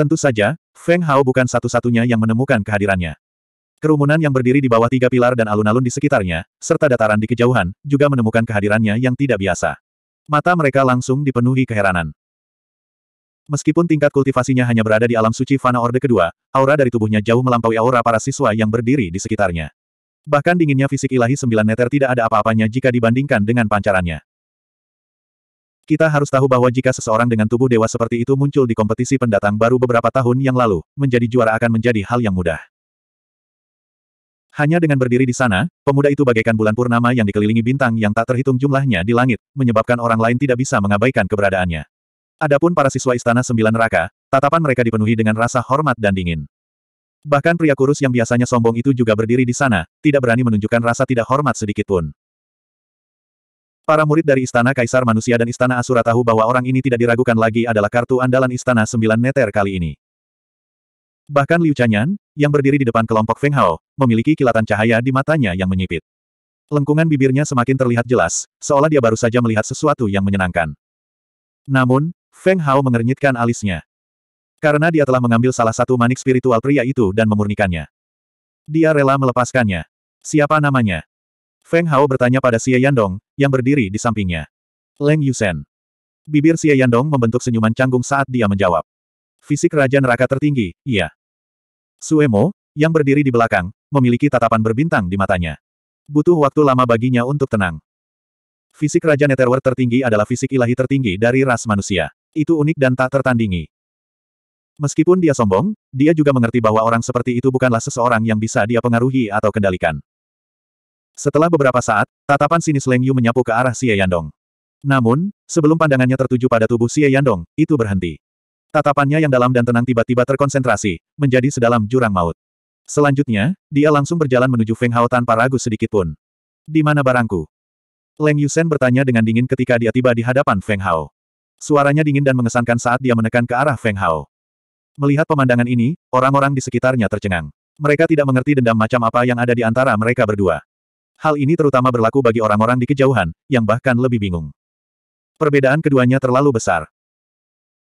Tentu saja, Feng Hao bukan satu-satunya yang menemukan kehadirannya. Kerumunan yang berdiri di bawah tiga pilar dan alun-alun di sekitarnya, serta dataran di kejauhan, juga menemukan kehadirannya yang tidak biasa. Mata mereka langsung dipenuhi keheranan. Meskipun tingkat kultivasinya hanya berada di alam suci Fana Orde kedua, aura dari tubuhnya jauh melampaui aura para siswa yang berdiri di sekitarnya. Bahkan dinginnya fisik ilahi sembilan neter tidak ada apa-apanya jika dibandingkan dengan pancarannya. Kita harus tahu bahwa jika seseorang dengan tubuh dewa seperti itu muncul di kompetisi pendatang baru beberapa tahun yang lalu, menjadi juara akan menjadi hal yang mudah. Hanya dengan berdiri di sana, pemuda itu bagaikan bulan purnama yang dikelilingi bintang yang tak terhitung jumlahnya di langit, menyebabkan orang lain tidak bisa mengabaikan keberadaannya. Adapun para siswa Istana Sembilan Raka, tatapan mereka dipenuhi dengan rasa hormat dan dingin. Bahkan pria kurus yang biasanya sombong itu juga berdiri di sana, tidak berani menunjukkan rasa tidak hormat sedikitpun. Para murid dari Istana Kaisar Manusia dan Istana Asura tahu bahwa orang ini tidak diragukan lagi adalah kartu andalan Istana Sembilan Neter kali ini. Bahkan Liu Chanyan, yang berdiri di depan kelompok Feng Hao, memiliki kilatan cahaya di matanya yang menyipit. Lengkungan bibirnya semakin terlihat jelas, seolah dia baru saja melihat sesuatu yang menyenangkan. Namun, Feng Hao mengernyitkan alisnya. Karena dia telah mengambil salah satu manik spiritual pria itu dan memurnikannya. Dia rela melepaskannya. Siapa namanya? Feng Hao bertanya pada Xie Yandong, yang berdiri di sampingnya. Leng Yusen. Bibir Xie Yandong membentuk senyuman canggung saat dia menjawab. Fisik Raja Neraka tertinggi, iya. Suemo, yang berdiri di belakang, memiliki tatapan berbintang di matanya. Butuh waktu lama baginya untuk tenang. Fisik Raja Netherworld tertinggi adalah fisik ilahi tertinggi dari ras manusia. Itu unik dan tak tertandingi. Meskipun dia sombong, dia juga mengerti bahwa orang seperti itu bukanlah seseorang yang bisa dia pengaruhi atau kendalikan. Setelah beberapa saat, tatapan sinis Leng Yu menyapu ke arah Xie Yandong. Namun, sebelum pandangannya tertuju pada tubuh Xie Yandong, itu berhenti. Tatapannya yang dalam dan tenang tiba-tiba terkonsentrasi, menjadi sedalam jurang maut. Selanjutnya, dia langsung berjalan menuju Feng Hao tanpa ragu sedikitpun. Di mana barangku? Leng Yusen bertanya dengan dingin ketika dia tiba di hadapan Feng Hao. Suaranya dingin dan mengesankan saat dia menekan ke arah Feng Hao. Melihat pemandangan ini, orang-orang di sekitarnya tercengang. Mereka tidak mengerti dendam macam apa yang ada di antara mereka berdua. Hal ini terutama berlaku bagi orang-orang di kejauhan, yang bahkan lebih bingung. Perbedaan keduanya terlalu besar.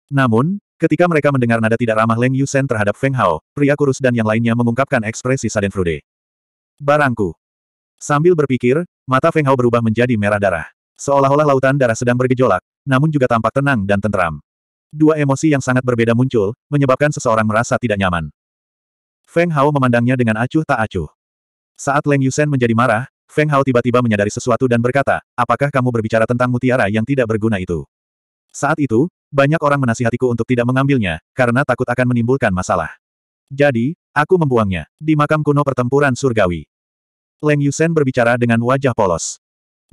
Namun, ketika mereka mendengar nada tidak ramah Leng Yusen terhadap Feng Hao, pria kurus dan yang lainnya mengungkapkan ekspresi Sadenfrude. Barangku. Sambil berpikir, mata Feng Hao berubah menjadi merah darah. Seolah-olah lautan darah sedang bergejolak, namun juga tampak tenang dan tentram. Dua emosi yang sangat berbeda muncul, menyebabkan seseorang merasa tidak nyaman. Feng Hao memandangnya dengan acuh tak acuh. Saat Leng Yusen menjadi marah, Feng Hao tiba-tiba menyadari sesuatu dan berkata, apakah kamu berbicara tentang mutiara yang tidak berguna itu? Saat itu, banyak orang menasihatiku untuk tidak mengambilnya, karena takut akan menimbulkan masalah. Jadi, aku membuangnya, di makam kuno pertempuran surgawi. Leng Yusen berbicara dengan wajah polos.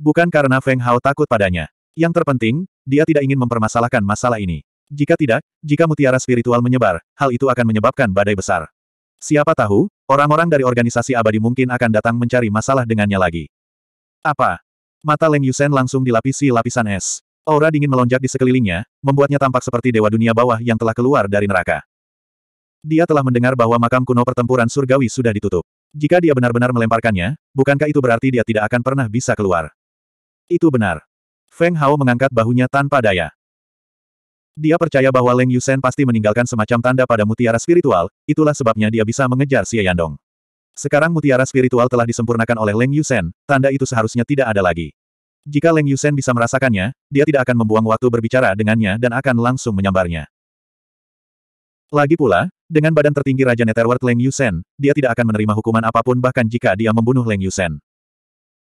Bukan karena Feng Hao takut padanya. Yang terpenting, dia tidak ingin mempermasalahkan masalah ini. Jika tidak, jika mutiara spiritual menyebar, hal itu akan menyebabkan badai besar. Siapa tahu, Orang-orang dari organisasi abadi mungkin akan datang mencari masalah dengannya lagi. Apa? Mata Leng Yusen langsung dilapisi lapisan es. Aura dingin melonjak di sekelilingnya, membuatnya tampak seperti dewa dunia bawah yang telah keluar dari neraka. Dia telah mendengar bahwa makam kuno pertempuran surgawi sudah ditutup. Jika dia benar-benar melemparkannya, bukankah itu berarti dia tidak akan pernah bisa keluar? Itu benar. Feng Hao mengangkat bahunya tanpa daya. Dia percaya bahwa Leng Yusen pasti meninggalkan semacam tanda pada mutiara spiritual, itulah sebabnya dia bisa mengejar Xie Yandong. Sekarang mutiara spiritual telah disempurnakan oleh Leng Yusen, tanda itu seharusnya tidak ada lagi. Jika Leng Yusen bisa merasakannya, dia tidak akan membuang waktu berbicara dengannya dan akan langsung menyambarnya. Lagi pula, dengan badan tertinggi Raja Netherworld Leng Yusen, dia tidak akan menerima hukuman apapun bahkan jika dia membunuh Leng Yusen.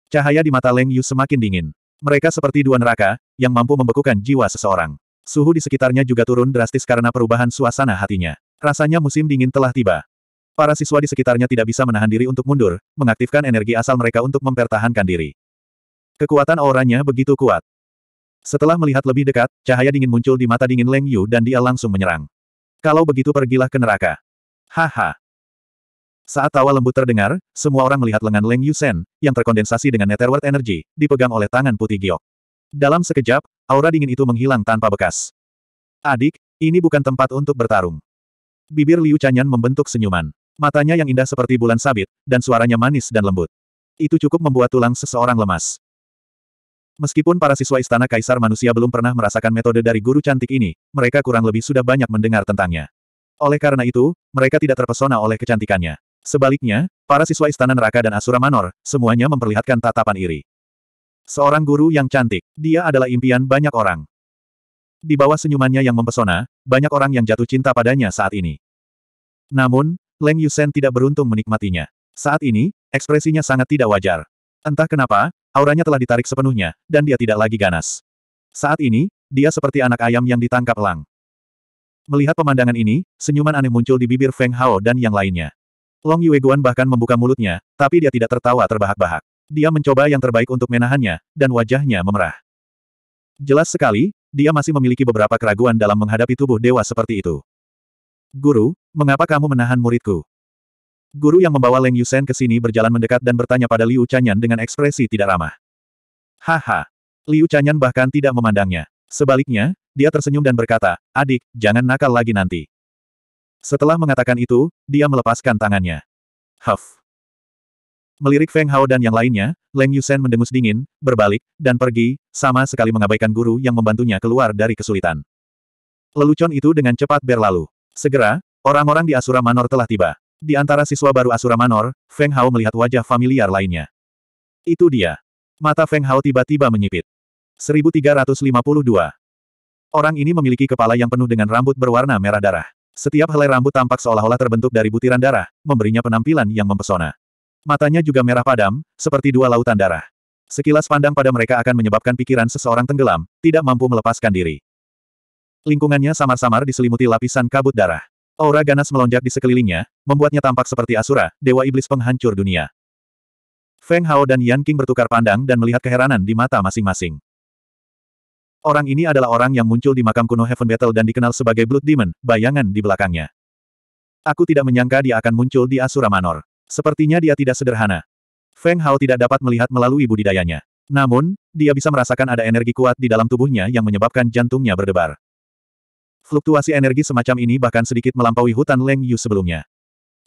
Cahaya di mata Leng Yu semakin dingin. Mereka seperti dua neraka, yang mampu membekukan jiwa seseorang. Suhu di sekitarnya juga turun drastis karena perubahan suasana hatinya. Rasanya musim dingin telah tiba. Para siswa di sekitarnya tidak bisa menahan diri untuk mundur, mengaktifkan energi asal mereka untuk mempertahankan diri. Kekuatan auranya begitu kuat. Setelah melihat lebih dekat, cahaya dingin muncul di mata dingin Leng Yu dan dia langsung menyerang. Kalau begitu pergilah ke neraka. Haha. Saat tawa lembut terdengar, semua orang melihat lengan Leng Yu Sen yang terkondensasi dengan Netherworld Energy, dipegang oleh tangan putih giok. Dalam sekejap, aura dingin itu menghilang tanpa bekas. Adik, ini bukan tempat untuk bertarung. Bibir Liu Chanyan membentuk senyuman. Matanya yang indah seperti bulan sabit, dan suaranya manis dan lembut. Itu cukup membuat tulang seseorang lemas. Meskipun para siswa Istana Kaisar manusia belum pernah merasakan metode dari guru cantik ini, mereka kurang lebih sudah banyak mendengar tentangnya. Oleh karena itu, mereka tidak terpesona oleh kecantikannya. Sebaliknya, para siswa Istana Neraka dan Asura Manor, semuanya memperlihatkan tatapan iri. Seorang guru yang cantik, dia adalah impian banyak orang. Di bawah senyumannya yang mempesona, banyak orang yang jatuh cinta padanya saat ini. Namun, Leng Yusen tidak beruntung menikmatinya. Saat ini, ekspresinya sangat tidak wajar. Entah kenapa, auranya telah ditarik sepenuhnya, dan dia tidak lagi ganas. Saat ini, dia seperti anak ayam yang ditangkap lang. Melihat pemandangan ini, senyuman aneh muncul di bibir Feng Hao dan yang lainnya. Long Yue Guan bahkan membuka mulutnya, tapi dia tidak tertawa terbahak-bahak. Dia mencoba yang terbaik untuk menahannya, dan wajahnya memerah. Jelas sekali, dia masih memiliki beberapa keraguan dalam menghadapi tubuh dewa seperti itu. Guru, mengapa kamu menahan muridku? Guru yang membawa Leng Yusen ke sini berjalan mendekat dan bertanya pada Liu Chanyan dengan ekspresi tidak ramah. Haha. Liu Chanyan bahkan tidak memandangnya. Sebaliknya, dia tersenyum dan berkata, adik, jangan nakal lagi nanti. Setelah mengatakan itu, dia melepaskan tangannya. Huff. Melirik Feng Hao dan yang lainnya, Leng Yusen mendengus dingin, berbalik, dan pergi, sama sekali mengabaikan guru yang membantunya keluar dari kesulitan. Lelucon itu dengan cepat berlalu. Segera, orang-orang di Asura Manor telah tiba. Di antara siswa baru Asura Manor, Feng Hao melihat wajah familiar lainnya. Itu dia. Mata Feng Hao tiba-tiba menyipit. 1352. Orang ini memiliki kepala yang penuh dengan rambut berwarna merah darah. Setiap helai rambut tampak seolah-olah terbentuk dari butiran darah, memberinya penampilan yang mempesona. Matanya juga merah padam, seperti dua lautan darah. Sekilas pandang pada mereka akan menyebabkan pikiran seseorang tenggelam, tidak mampu melepaskan diri. Lingkungannya samar-samar diselimuti lapisan kabut darah. Aura ganas melonjak di sekelilingnya, membuatnya tampak seperti Asura, dewa iblis penghancur dunia. Feng Hao dan Yan King bertukar pandang dan melihat keheranan di mata masing-masing. Orang ini adalah orang yang muncul di makam kuno Heaven Battle dan dikenal sebagai Blood Demon, bayangan di belakangnya. Aku tidak menyangka dia akan muncul di Asura Manor. Sepertinya dia tidak sederhana. Feng Hao tidak dapat melihat melalui budidayanya. Namun, dia bisa merasakan ada energi kuat di dalam tubuhnya yang menyebabkan jantungnya berdebar. Fluktuasi energi semacam ini bahkan sedikit melampaui hutan Leng Yu sebelumnya.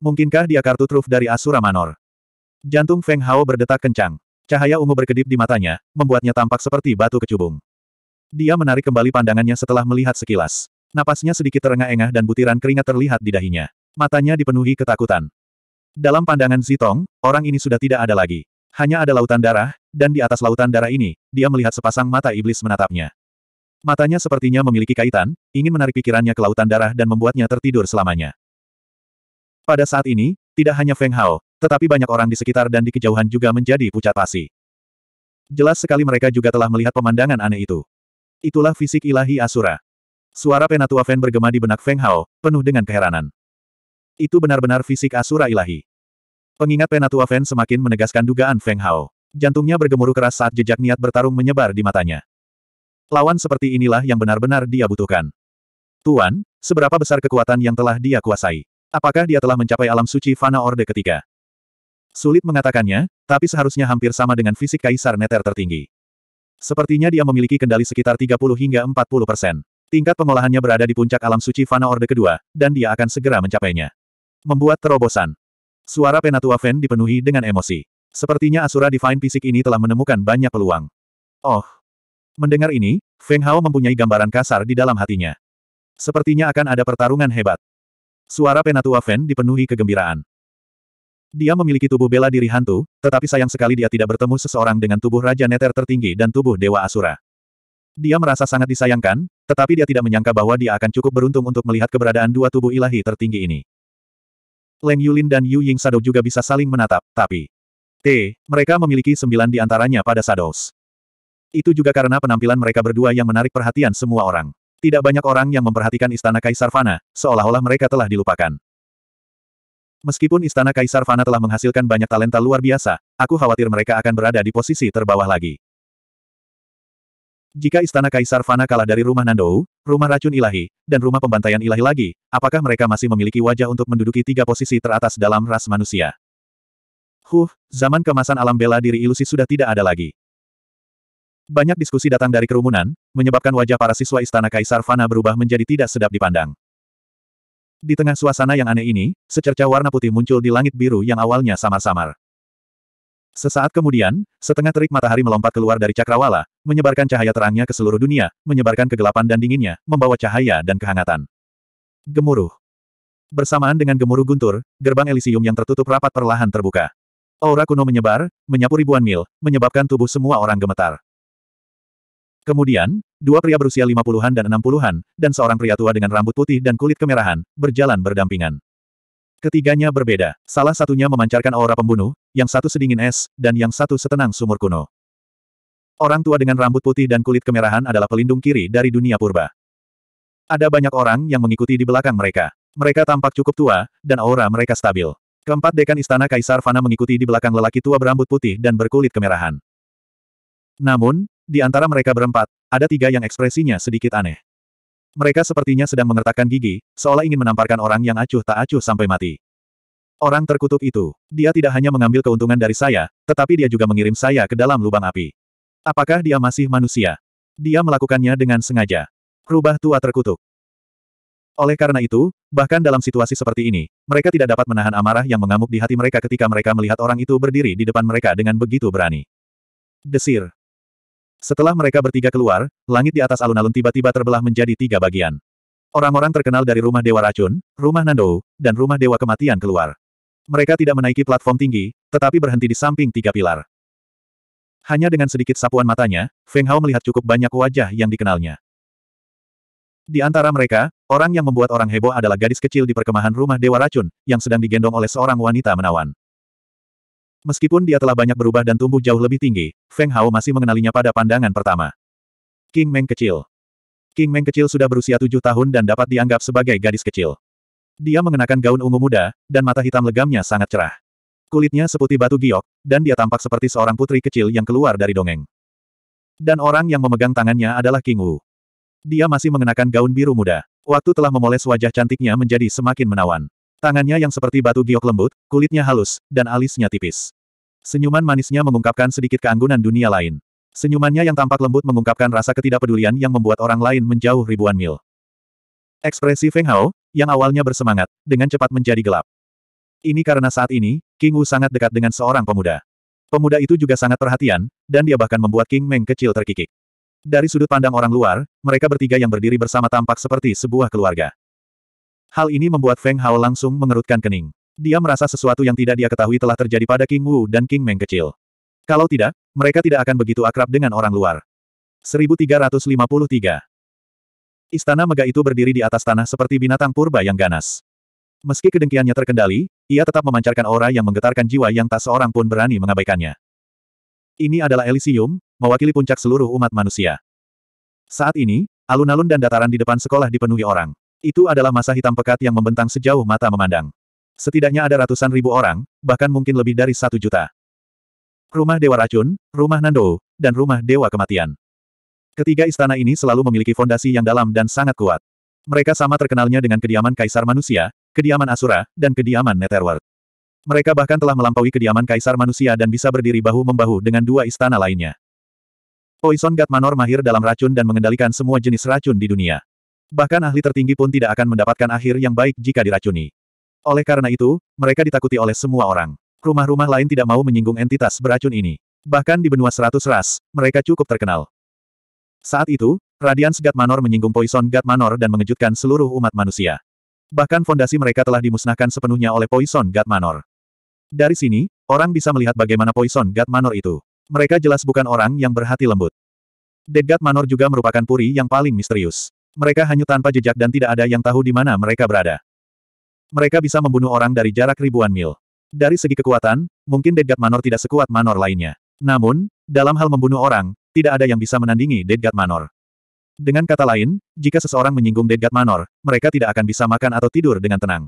Mungkinkah dia kartu truf dari Asura Manor? Jantung Feng Hao berdetak kencang. Cahaya ungu berkedip di matanya, membuatnya tampak seperti batu kecubung. Dia menarik kembali pandangannya setelah melihat sekilas. Napasnya sedikit terengah-engah dan butiran keringat terlihat di dahinya. Matanya dipenuhi ketakutan. Dalam pandangan Zitong, orang ini sudah tidak ada lagi. Hanya ada lautan darah, dan di atas lautan darah ini, dia melihat sepasang mata iblis menatapnya. Matanya sepertinya memiliki kaitan, ingin menarik pikirannya ke lautan darah dan membuatnya tertidur selamanya. Pada saat ini, tidak hanya Feng Hao, tetapi banyak orang di sekitar dan di kejauhan juga menjadi pucat pasi. Jelas sekali mereka juga telah melihat pemandangan aneh itu. Itulah fisik ilahi Asura. Suara penatua Fen bergema di benak Feng Hao, penuh dengan keheranan. Itu benar-benar fisik asura ilahi. Pengingat Penatua Fen semakin menegaskan dugaan Feng Hao. Jantungnya bergemuruh keras saat jejak niat bertarung menyebar di matanya. Lawan seperti inilah yang benar-benar dia butuhkan. Tuan, seberapa besar kekuatan yang telah dia kuasai? Apakah dia telah mencapai alam suci Fana Orde ketiga? Sulit mengatakannya, tapi seharusnya hampir sama dengan fisik kaisar neter tertinggi. Sepertinya dia memiliki kendali sekitar 30 hingga 40 persen. Tingkat pengolahannya berada di puncak alam suci Fana Orde kedua, dan dia akan segera mencapainya. Membuat terobosan. Suara Penatua Fen dipenuhi dengan emosi. Sepertinya Asura Divine Fisik ini telah menemukan banyak peluang. Oh. Mendengar ini, Feng Hao mempunyai gambaran kasar di dalam hatinya. Sepertinya akan ada pertarungan hebat. Suara Penatua Fen dipenuhi kegembiraan. Dia memiliki tubuh bela diri hantu, tetapi sayang sekali dia tidak bertemu seseorang dengan tubuh Raja Neter tertinggi dan tubuh Dewa Asura. Dia merasa sangat disayangkan, tetapi dia tidak menyangka bahwa dia akan cukup beruntung untuk melihat keberadaan dua tubuh ilahi tertinggi ini. Leng Yulin dan Yu Ying Shadow juga bisa saling menatap, tapi... T. Mereka memiliki sembilan di antaranya pada Shadows. Itu juga karena penampilan mereka berdua yang menarik perhatian semua orang. Tidak banyak orang yang memperhatikan Istana Kaisar Fana, seolah-olah mereka telah dilupakan. Meskipun Istana Kaisar Fana telah menghasilkan banyak talenta luar biasa, aku khawatir mereka akan berada di posisi terbawah lagi. Jika istana Kaisar Fana kalah dari rumah Nandou, rumah racun ilahi, dan rumah pembantaian ilahi lagi, apakah mereka masih memiliki wajah untuk menduduki tiga posisi teratas dalam ras manusia? Huh, zaman kemasan alam bela diri ilusi sudah tidak ada lagi. Banyak diskusi datang dari kerumunan, menyebabkan wajah para siswa istana Kaisar Fana berubah menjadi tidak sedap dipandang. Di tengah suasana yang aneh ini, secerca warna putih muncul di langit biru yang awalnya samar-samar. Sesaat kemudian, setengah terik matahari melompat keluar dari cakrawala, menyebarkan cahaya terangnya ke seluruh dunia, menyebarkan kegelapan dan dinginnya, membawa cahaya dan kehangatan. Gemuruh. Bersamaan dengan gemuruh guntur, gerbang Elysium yang tertutup rapat perlahan terbuka. Aura kuno menyebar, menyapu ribuan mil, menyebabkan tubuh semua orang gemetar. Kemudian, dua pria berusia lima puluhan dan enam puluhan, dan seorang pria tua dengan rambut putih dan kulit kemerahan, berjalan berdampingan. Ketiganya berbeda. Salah satunya memancarkan aura pembunuh, yang satu sedingin es, dan yang satu setenang sumur kuno. Orang tua dengan rambut putih dan kulit kemerahan adalah pelindung kiri dari dunia purba. Ada banyak orang yang mengikuti di belakang mereka. Mereka tampak cukup tua, dan aura mereka stabil. Keempat dekan istana Kaisar Fana mengikuti di belakang lelaki tua berambut putih dan berkulit kemerahan. Namun, di antara mereka berempat, ada tiga yang ekspresinya sedikit aneh. Mereka sepertinya sedang mengertakkan gigi, seolah ingin menamparkan orang yang acuh tak acuh sampai mati. Orang terkutuk itu. Dia tidak hanya mengambil keuntungan dari saya, tetapi dia juga mengirim saya ke dalam lubang api. Apakah dia masih manusia? Dia melakukannya dengan sengaja. Rubah tua terkutuk. Oleh karena itu, bahkan dalam situasi seperti ini, mereka tidak dapat menahan amarah yang mengamuk di hati mereka ketika mereka melihat orang itu berdiri di depan mereka dengan begitu berani. Desir. Setelah mereka bertiga keluar, langit di atas alun-alun tiba-tiba terbelah menjadi tiga bagian. Orang-orang terkenal dari rumah Dewa Racun, rumah Nando, dan rumah Dewa Kematian keluar. Mereka tidak menaiki platform tinggi, tetapi berhenti di samping tiga pilar. Hanya dengan sedikit sapuan matanya, Feng Hao melihat cukup banyak wajah yang dikenalnya. Di antara mereka, orang yang membuat orang heboh adalah gadis kecil di perkemahan rumah Dewa Racun, yang sedang digendong oleh seorang wanita menawan. Meskipun dia telah banyak berubah dan tumbuh jauh lebih tinggi, Feng Hao masih mengenalinya pada pandangan pertama. King Meng kecil. King Meng kecil sudah berusia tujuh tahun dan dapat dianggap sebagai gadis kecil. Dia mengenakan gaun ungu muda, dan mata hitam legamnya sangat cerah. Kulitnya seputih batu giok, dan dia tampak seperti seorang putri kecil yang keluar dari dongeng. Dan orang yang memegang tangannya adalah King Wu. Dia masih mengenakan gaun biru muda. Waktu telah memoles wajah cantiknya menjadi semakin menawan. Tangannya yang seperti batu giok lembut, kulitnya halus, dan alisnya tipis. Senyuman manisnya mengungkapkan sedikit keanggunan dunia lain. Senyumannya yang tampak lembut mengungkapkan rasa ketidakpedulian yang membuat orang lain menjauh ribuan mil. Ekspresi Feng Hao, yang awalnya bersemangat, dengan cepat menjadi gelap. Ini karena saat ini, King Wu sangat dekat dengan seorang pemuda. Pemuda itu juga sangat perhatian, dan dia bahkan membuat King Meng kecil terkikik. Dari sudut pandang orang luar, mereka bertiga yang berdiri bersama tampak seperti sebuah keluarga. Hal ini membuat Feng Hao langsung mengerutkan kening. Dia merasa sesuatu yang tidak dia ketahui telah terjadi pada King Wu dan King Meng kecil. Kalau tidak, mereka tidak akan begitu akrab dengan orang luar. 1353 Istana mega itu berdiri di atas tanah seperti binatang purba yang ganas. Meski kedengkiannya terkendali, ia tetap memancarkan aura yang menggetarkan jiwa yang tak seorang pun berani mengabaikannya. Ini adalah Elysium, mewakili puncak seluruh umat manusia. Saat ini, alun-alun dan dataran di depan sekolah dipenuhi orang. Itu adalah masa hitam pekat yang membentang sejauh mata memandang. Setidaknya ada ratusan ribu orang, bahkan mungkin lebih dari satu juta. Rumah Dewa Racun, Rumah Nando, dan Rumah Dewa Kematian. Ketiga istana ini selalu memiliki fondasi yang dalam dan sangat kuat. Mereka sama terkenalnya dengan kediaman Kaisar Manusia, kediaman Asura, dan kediaman Netherworld. Mereka bahkan telah melampaui kediaman Kaisar Manusia dan bisa berdiri bahu-membahu dengan dua istana lainnya. Poison God Manor mahir dalam racun dan mengendalikan semua jenis racun di dunia. Bahkan ahli tertinggi pun tidak akan mendapatkan akhir yang baik jika diracuni. Oleh karena itu, mereka ditakuti oleh semua orang. Rumah-rumah lain tidak mau menyinggung entitas beracun ini. Bahkan di benua seratus ras, mereka cukup terkenal. Saat itu, Radians God Manor menyinggung Poison God Manor dan mengejutkan seluruh umat manusia. Bahkan fondasi mereka telah dimusnahkan sepenuhnya oleh Poison God Manor. Dari sini, orang bisa melihat bagaimana Poison God Manor itu. Mereka jelas bukan orang yang berhati lembut. Dead God Manor juga merupakan puri yang paling misterius. Mereka hanya tanpa jejak dan tidak ada yang tahu di mana mereka berada. Mereka bisa membunuh orang dari jarak ribuan mil. Dari segi kekuatan, mungkin Dead God Manor tidak sekuat Manor lainnya. Namun, dalam hal membunuh orang, tidak ada yang bisa menandingi Dead God Manor. Dengan kata lain, jika seseorang menyinggung Dead God Manor, mereka tidak akan bisa makan atau tidur dengan tenang.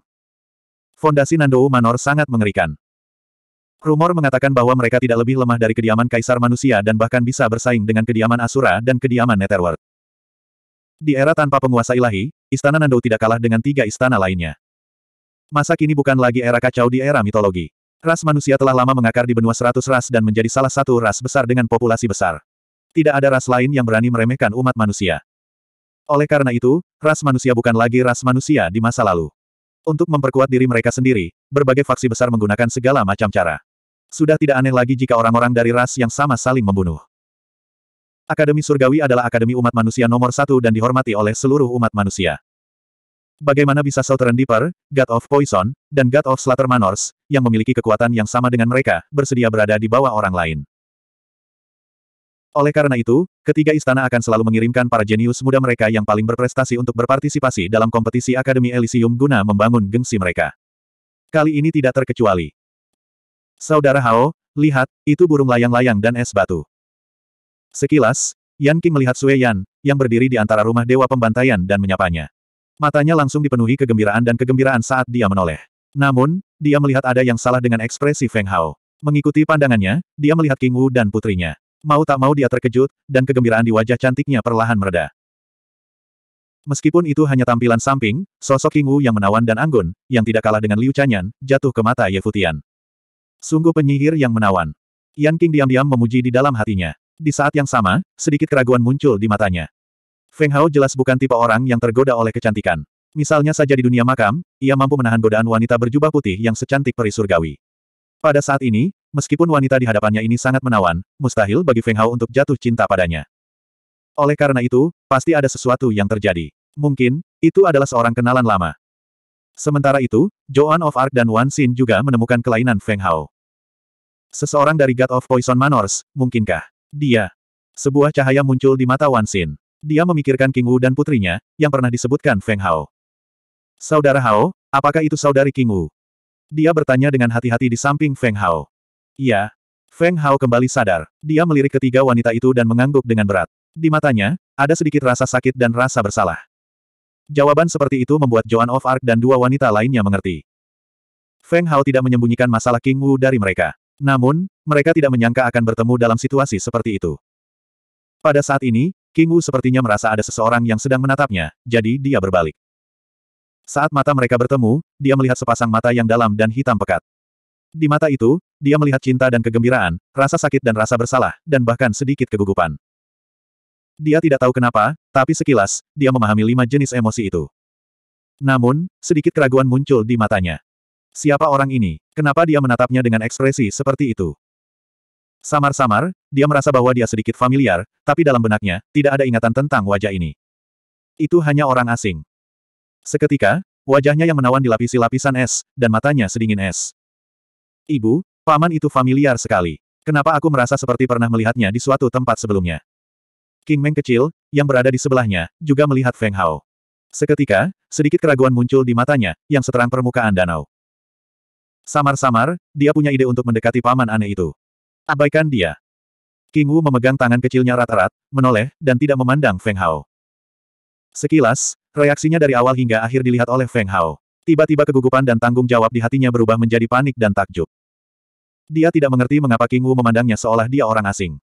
Fondasi Nandou Manor sangat mengerikan. Rumor mengatakan bahwa mereka tidak lebih lemah dari kediaman Kaisar Manusia dan bahkan bisa bersaing dengan kediaman Asura dan kediaman Netherworld. Di era tanpa penguasa ilahi, Istana Nandou tidak kalah dengan tiga istana lainnya. Masa kini bukan lagi era kacau di era mitologi. Ras manusia telah lama mengakar di benua seratus ras dan menjadi salah satu ras besar dengan populasi besar tidak ada ras lain yang berani meremehkan umat manusia. Oleh karena itu, ras manusia bukan lagi ras manusia di masa lalu. Untuk memperkuat diri mereka sendiri, berbagai faksi besar menggunakan segala macam cara. Sudah tidak aneh lagi jika orang-orang dari ras yang sama saling membunuh. Akademi Surgawi adalah akademi umat manusia nomor satu dan dihormati oleh seluruh umat manusia. Bagaimana bisa Southern Deeper, God of Poison, dan God of Slaughter Manors, yang memiliki kekuatan yang sama dengan mereka, bersedia berada di bawah orang lain? Oleh karena itu, ketiga istana akan selalu mengirimkan para jenius muda mereka yang paling berprestasi untuk berpartisipasi dalam kompetisi Akademi Elysium guna membangun gengsi mereka. Kali ini tidak terkecuali. Saudara Hao, lihat, itu burung layang-layang dan es batu. Sekilas, Yan King melihat Sue Yan, yang berdiri di antara rumah dewa pembantaian dan menyapanya. Matanya langsung dipenuhi kegembiraan dan kegembiraan saat dia menoleh. Namun, dia melihat ada yang salah dengan ekspresi Feng Hao. Mengikuti pandangannya, dia melihat King Wu dan putrinya. Mau tak mau dia terkejut, dan kegembiraan di wajah cantiknya perlahan mereda. Meskipun itu hanya tampilan samping, sosok King yang menawan dan anggun, yang tidak kalah dengan Liu Chanyan, jatuh ke mata Ye Futian. Sungguh penyihir yang menawan. Yan King diam-diam memuji di dalam hatinya. Di saat yang sama, sedikit keraguan muncul di matanya. Feng Hao jelas bukan tipe orang yang tergoda oleh kecantikan. Misalnya saja di dunia makam, ia mampu menahan godaan wanita berjubah putih yang secantik peri surgawi. Pada saat ini, Meskipun wanita di hadapannya ini sangat menawan, mustahil bagi Feng Hao untuk jatuh cinta padanya. Oleh karena itu, pasti ada sesuatu yang terjadi. Mungkin, itu adalah seorang kenalan lama. Sementara itu, Joan of Arc dan Wan Xin juga menemukan kelainan Feng Hao. Seseorang dari God of Poison Manors, mungkinkah? Dia. Sebuah cahaya muncul di mata Wan Xin. Dia memikirkan King Wu dan putrinya, yang pernah disebutkan Feng Hao. Saudara Hao, apakah itu saudari King Wu? Dia bertanya dengan hati-hati di samping Feng Hao. Iya. Feng Hao kembali sadar. Dia melirik ketiga wanita itu dan mengangguk dengan berat. Di matanya, ada sedikit rasa sakit dan rasa bersalah. Jawaban seperti itu membuat Joan of Arc dan dua wanita lainnya mengerti. Feng Hao tidak menyembunyikan masalah King Wu dari mereka. Namun, mereka tidak menyangka akan bertemu dalam situasi seperti itu. Pada saat ini, King Wu sepertinya merasa ada seseorang yang sedang menatapnya, jadi dia berbalik. Saat mata mereka bertemu, dia melihat sepasang mata yang dalam dan hitam pekat. Di mata itu, dia melihat cinta dan kegembiraan, rasa sakit dan rasa bersalah, dan bahkan sedikit kegugupan. Dia tidak tahu kenapa, tapi sekilas, dia memahami lima jenis emosi itu. Namun, sedikit keraguan muncul di matanya. Siapa orang ini? Kenapa dia menatapnya dengan ekspresi seperti itu? Samar-samar, dia merasa bahwa dia sedikit familiar, tapi dalam benaknya, tidak ada ingatan tentang wajah ini. Itu hanya orang asing. Seketika, wajahnya yang menawan dilapisi lapisan es, dan matanya sedingin es. Ibu, paman itu familiar sekali. Kenapa aku merasa seperti pernah melihatnya di suatu tempat sebelumnya? King Meng kecil, yang berada di sebelahnya, juga melihat Feng Hao. Seketika, sedikit keraguan muncul di matanya, yang seterang permukaan danau. Samar-samar, dia punya ide untuk mendekati paman aneh itu. Abaikan dia. King Wu memegang tangan kecilnya rata-rat, menoleh, dan tidak memandang Feng Hao. Sekilas, reaksinya dari awal hingga akhir dilihat oleh Feng Hao. Tiba-tiba kegugupan dan tanggung jawab di hatinya berubah menjadi panik dan takjub. Dia tidak mengerti mengapa King Wu memandangnya seolah dia orang asing.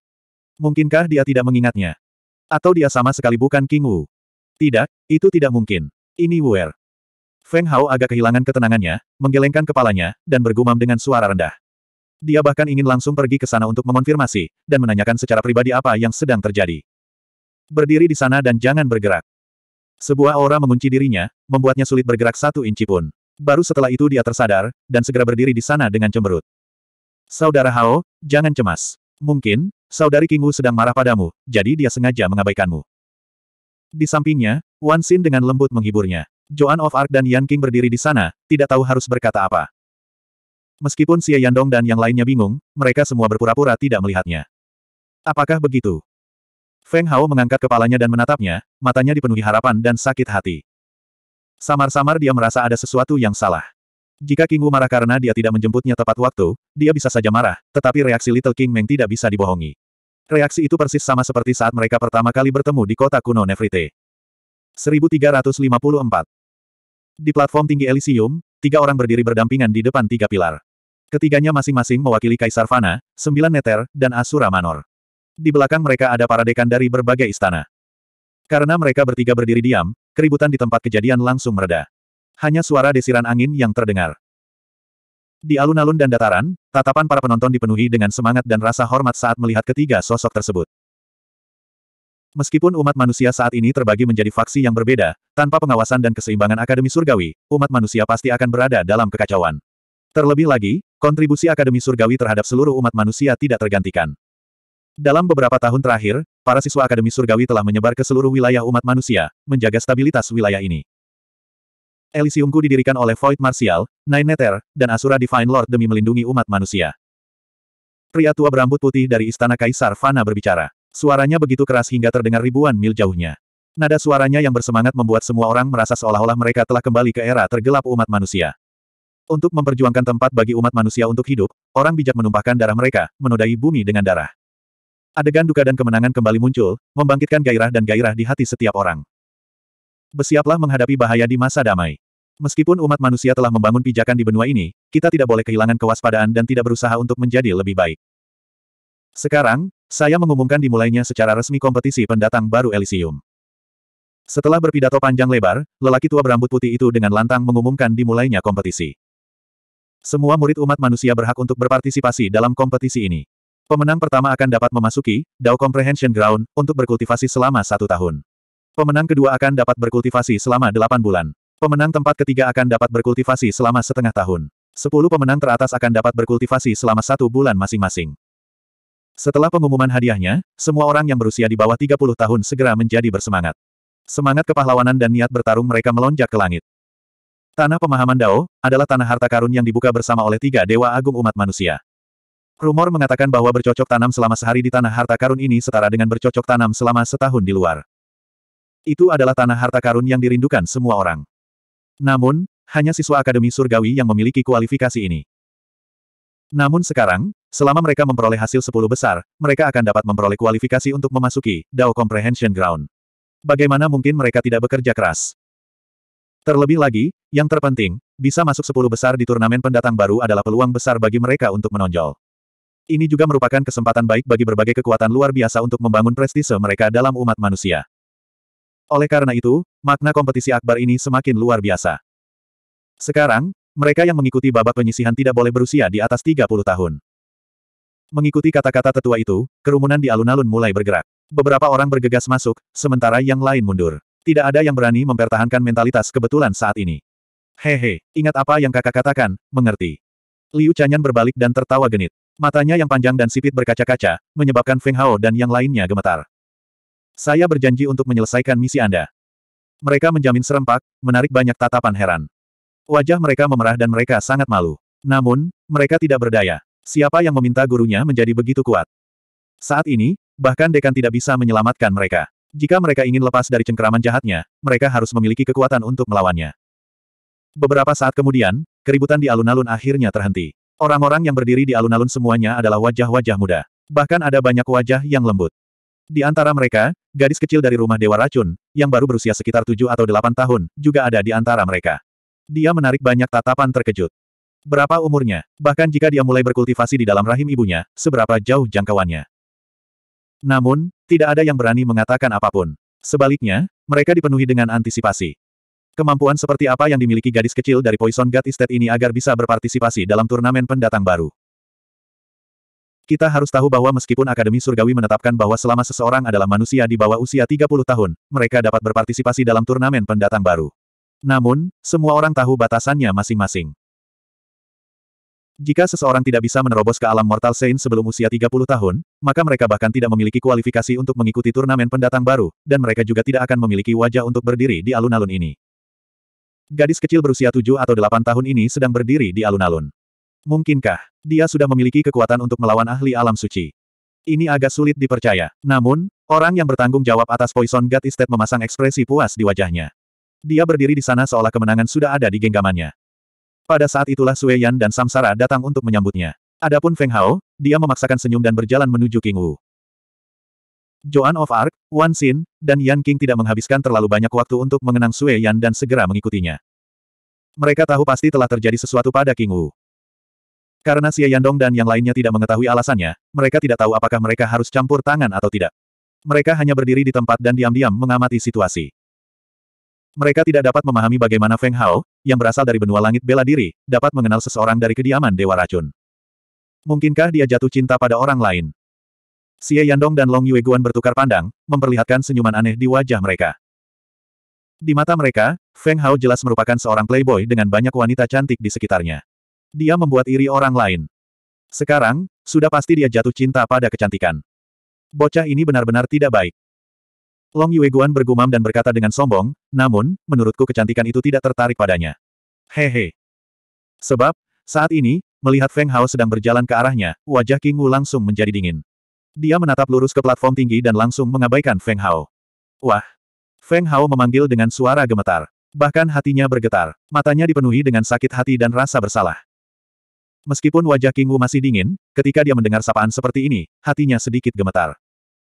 Mungkinkah dia tidak mengingatnya? Atau dia sama sekali bukan King Wu? Tidak, itu tidak mungkin. Ini Wuer. Feng Hao agak kehilangan ketenangannya, menggelengkan kepalanya, dan bergumam dengan suara rendah. Dia bahkan ingin langsung pergi ke sana untuk mengonfirmasi, dan menanyakan secara pribadi apa yang sedang terjadi. Berdiri di sana dan jangan bergerak. Sebuah aura mengunci dirinya, membuatnya sulit bergerak satu inci pun. Baru setelah itu dia tersadar, dan segera berdiri di sana dengan cemberut. Saudara Hao, jangan cemas. Mungkin, saudari Kingu sedang marah padamu, jadi dia sengaja mengabaikanmu. Di sampingnya, Wan Xin dengan lembut menghiburnya. Joan of Arc dan Yan King berdiri di sana, tidak tahu harus berkata apa. Meskipun Xie Yandong dan yang lainnya bingung, mereka semua berpura-pura tidak melihatnya. Apakah begitu? Feng Hao mengangkat kepalanya dan menatapnya, matanya dipenuhi harapan dan sakit hati. Samar-samar dia merasa ada sesuatu yang salah. Jika King Wu marah karena dia tidak menjemputnya tepat waktu, dia bisa saja marah, tetapi reaksi Little King Meng tidak bisa dibohongi. Reaksi itu persis sama seperti saat mereka pertama kali bertemu di kota kuno Nefrite. 1354 Di platform tinggi Elysium, tiga orang berdiri berdampingan di depan tiga pilar. Ketiganya masing-masing mewakili Kaisar Fana, Sembilan Neter, dan Asura Manor. Di belakang mereka ada para dekan dari berbagai istana. Karena mereka bertiga berdiri diam, keributan di tempat kejadian langsung mereda hanya suara desiran angin yang terdengar. Di alun-alun dan dataran, tatapan para penonton dipenuhi dengan semangat dan rasa hormat saat melihat ketiga sosok tersebut. Meskipun umat manusia saat ini terbagi menjadi faksi yang berbeda, tanpa pengawasan dan keseimbangan Akademi Surgawi, umat manusia pasti akan berada dalam kekacauan. Terlebih lagi, kontribusi Akademi Surgawi terhadap seluruh umat manusia tidak tergantikan. Dalam beberapa tahun terakhir, para siswa Akademi Surgawi telah menyebar ke seluruh wilayah umat manusia, menjaga stabilitas wilayah ini. Elysiumku didirikan oleh Void Martial, Nine Nether, dan Asura Divine Lord demi melindungi umat manusia. Pria tua berambut putih dari Istana Kaisar Fana berbicara. Suaranya begitu keras hingga terdengar ribuan mil jauhnya. Nada suaranya yang bersemangat membuat semua orang merasa seolah-olah mereka telah kembali ke era tergelap umat manusia. Untuk memperjuangkan tempat bagi umat manusia untuk hidup, orang bijak menumpahkan darah mereka, menodai bumi dengan darah. Adegan duka dan kemenangan kembali muncul, membangkitkan gairah dan gairah di hati setiap orang. Bersiaplah menghadapi bahaya di masa damai. Meskipun umat manusia telah membangun pijakan di benua ini, kita tidak boleh kehilangan kewaspadaan dan tidak berusaha untuk menjadi lebih baik. Sekarang, saya mengumumkan dimulainya secara resmi kompetisi pendatang baru Elysium. Setelah berpidato panjang lebar, lelaki tua berambut putih itu dengan lantang mengumumkan dimulainya kompetisi. Semua murid umat manusia berhak untuk berpartisipasi dalam kompetisi ini. Pemenang pertama akan dapat memasuki Dao Comprehension Ground untuk berkultivasi selama satu tahun. Pemenang kedua akan dapat berkultivasi selama 8 bulan. Pemenang tempat ketiga akan dapat berkultivasi selama setengah tahun. 10 pemenang teratas akan dapat berkultivasi selama satu bulan masing-masing. Setelah pengumuman hadiahnya, semua orang yang berusia di bawah 30 tahun segera menjadi bersemangat. Semangat kepahlawanan dan niat bertarung mereka melonjak ke langit. Tanah pemahaman Dao, adalah tanah harta karun yang dibuka bersama oleh tiga dewa agung umat manusia. Rumor mengatakan bahwa bercocok tanam selama sehari di tanah harta karun ini setara dengan bercocok tanam selama setahun di luar. Itu adalah tanah harta karun yang dirindukan semua orang. Namun, hanya siswa Akademi Surgawi yang memiliki kualifikasi ini. Namun sekarang, selama mereka memperoleh hasil 10 besar, mereka akan dapat memperoleh kualifikasi untuk memasuki Dao Comprehension Ground. Bagaimana mungkin mereka tidak bekerja keras? Terlebih lagi, yang terpenting, bisa masuk 10 besar di turnamen pendatang baru adalah peluang besar bagi mereka untuk menonjol. Ini juga merupakan kesempatan baik bagi berbagai kekuatan luar biasa untuk membangun prestise mereka dalam umat manusia. Oleh karena itu, makna kompetisi akbar ini semakin luar biasa. Sekarang, mereka yang mengikuti babak penyisihan tidak boleh berusia di atas 30 tahun. Mengikuti kata-kata tetua itu, kerumunan di alun-alun mulai bergerak. Beberapa orang bergegas masuk, sementara yang lain mundur. Tidak ada yang berani mempertahankan mentalitas kebetulan saat ini. Hehe, ingat apa yang kakak katakan, mengerti. Liu Chanyan berbalik dan tertawa genit. Matanya yang panjang dan sipit berkaca-kaca, menyebabkan Feng Hao dan yang lainnya gemetar. Saya berjanji untuk menyelesaikan misi Anda. Mereka menjamin serempak, menarik banyak tatapan heran. Wajah mereka memerah dan mereka sangat malu. Namun, mereka tidak berdaya. Siapa yang meminta gurunya menjadi begitu kuat? Saat ini, bahkan Dekan tidak bisa menyelamatkan mereka. Jika mereka ingin lepas dari cengkeraman jahatnya, mereka harus memiliki kekuatan untuk melawannya. Beberapa saat kemudian, keributan di alun-alun akhirnya terhenti. Orang-orang yang berdiri di alun-alun semuanya adalah wajah-wajah muda. Bahkan ada banyak wajah yang lembut. Di antara mereka, gadis kecil dari rumah Dewa Racun, yang baru berusia sekitar tujuh atau delapan tahun, juga ada di antara mereka. Dia menarik banyak tatapan terkejut. Berapa umurnya, bahkan jika dia mulai berkultivasi di dalam rahim ibunya, seberapa jauh jangkauannya. Namun, tidak ada yang berani mengatakan apapun. Sebaliknya, mereka dipenuhi dengan antisipasi. Kemampuan seperti apa yang dimiliki gadis kecil dari Poison God Estate ini agar bisa berpartisipasi dalam turnamen pendatang baru. Kita harus tahu bahwa meskipun Akademi Surgawi menetapkan bahwa selama seseorang adalah manusia di bawah usia 30 tahun, mereka dapat berpartisipasi dalam turnamen pendatang baru. Namun, semua orang tahu batasannya masing-masing. Jika seseorang tidak bisa menerobos ke alam Mortal Saint sebelum usia 30 tahun, maka mereka bahkan tidak memiliki kualifikasi untuk mengikuti turnamen pendatang baru, dan mereka juga tidak akan memiliki wajah untuk berdiri di alun-alun ini. Gadis kecil berusia 7 atau 8 tahun ini sedang berdiri di alun-alun. Mungkinkah dia sudah memiliki kekuatan untuk melawan ahli alam suci? Ini agak sulit dipercaya. Namun, orang yang bertanggung jawab atas Poison God Estate memasang ekspresi puas di wajahnya. Dia berdiri di sana seolah kemenangan sudah ada di genggamannya. Pada saat itulah Sue Yan dan Samsara datang untuk menyambutnya. Adapun Feng Hao, dia memaksakan senyum dan berjalan menuju King Wu. Joan of Arc, Wan Xin, dan Yan King tidak menghabiskan terlalu banyak waktu untuk mengenang Sue Yan dan segera mengikutinya. Mereka tahu pasti telah terjadi sesuatu pada King Wu. Karena Xie Yandong dan yang lainnya tidak mengetahui alasannya, mereka tidak tahu apakah mereka harus campur tangan atau tidak. Mereka hanya berdiri di tempat dan diam-diam mengamati situasi. Mereka tidak dapat memahami bagaimana Feng Hao, yang berasal dari benua langit bela diri, dapat mengenal seseorang dari kediaman Dewa Racun. Mungkinkah dia jatuh cinta pada orang lain? Xie Yandong dan Long Yueguan bertukar pandang, memperlihatkan senyuman aneh di wajah mereka. Di mata mereka, Feng Hao jelas merupakan seorang playboy dengan banyak wanita cantik di sekitarnya. Dia membuat iri orang lain. Sekarang, sudah pasti dia jatuh cinta pada kecantikan. Bocah ini benar-benar tidak baik. Long Yueguan bergumam dan berkata dengan sombong, namun, menurutku kecantikan itu tidak tertarik padanya. Hehe. Sebab, saat ini, melihat Feng Hao sedang berjalan ke arahnya, wajah King Wu langsung menjadi dingin. Dia menatap lurus ke platform tinggi dan langsung mengabaikan Feng Hao. Wah! Feng Hao memanggil dengan suara gemetar. Bahkan hatinya bergetar. Matanya dipenuhi dengan sakit hati dan rasa bersalah. Meskipun wajah King Wu masih dingin, ketika dia mendengar sapaan seperti ini, hatinya sedikit gemetar.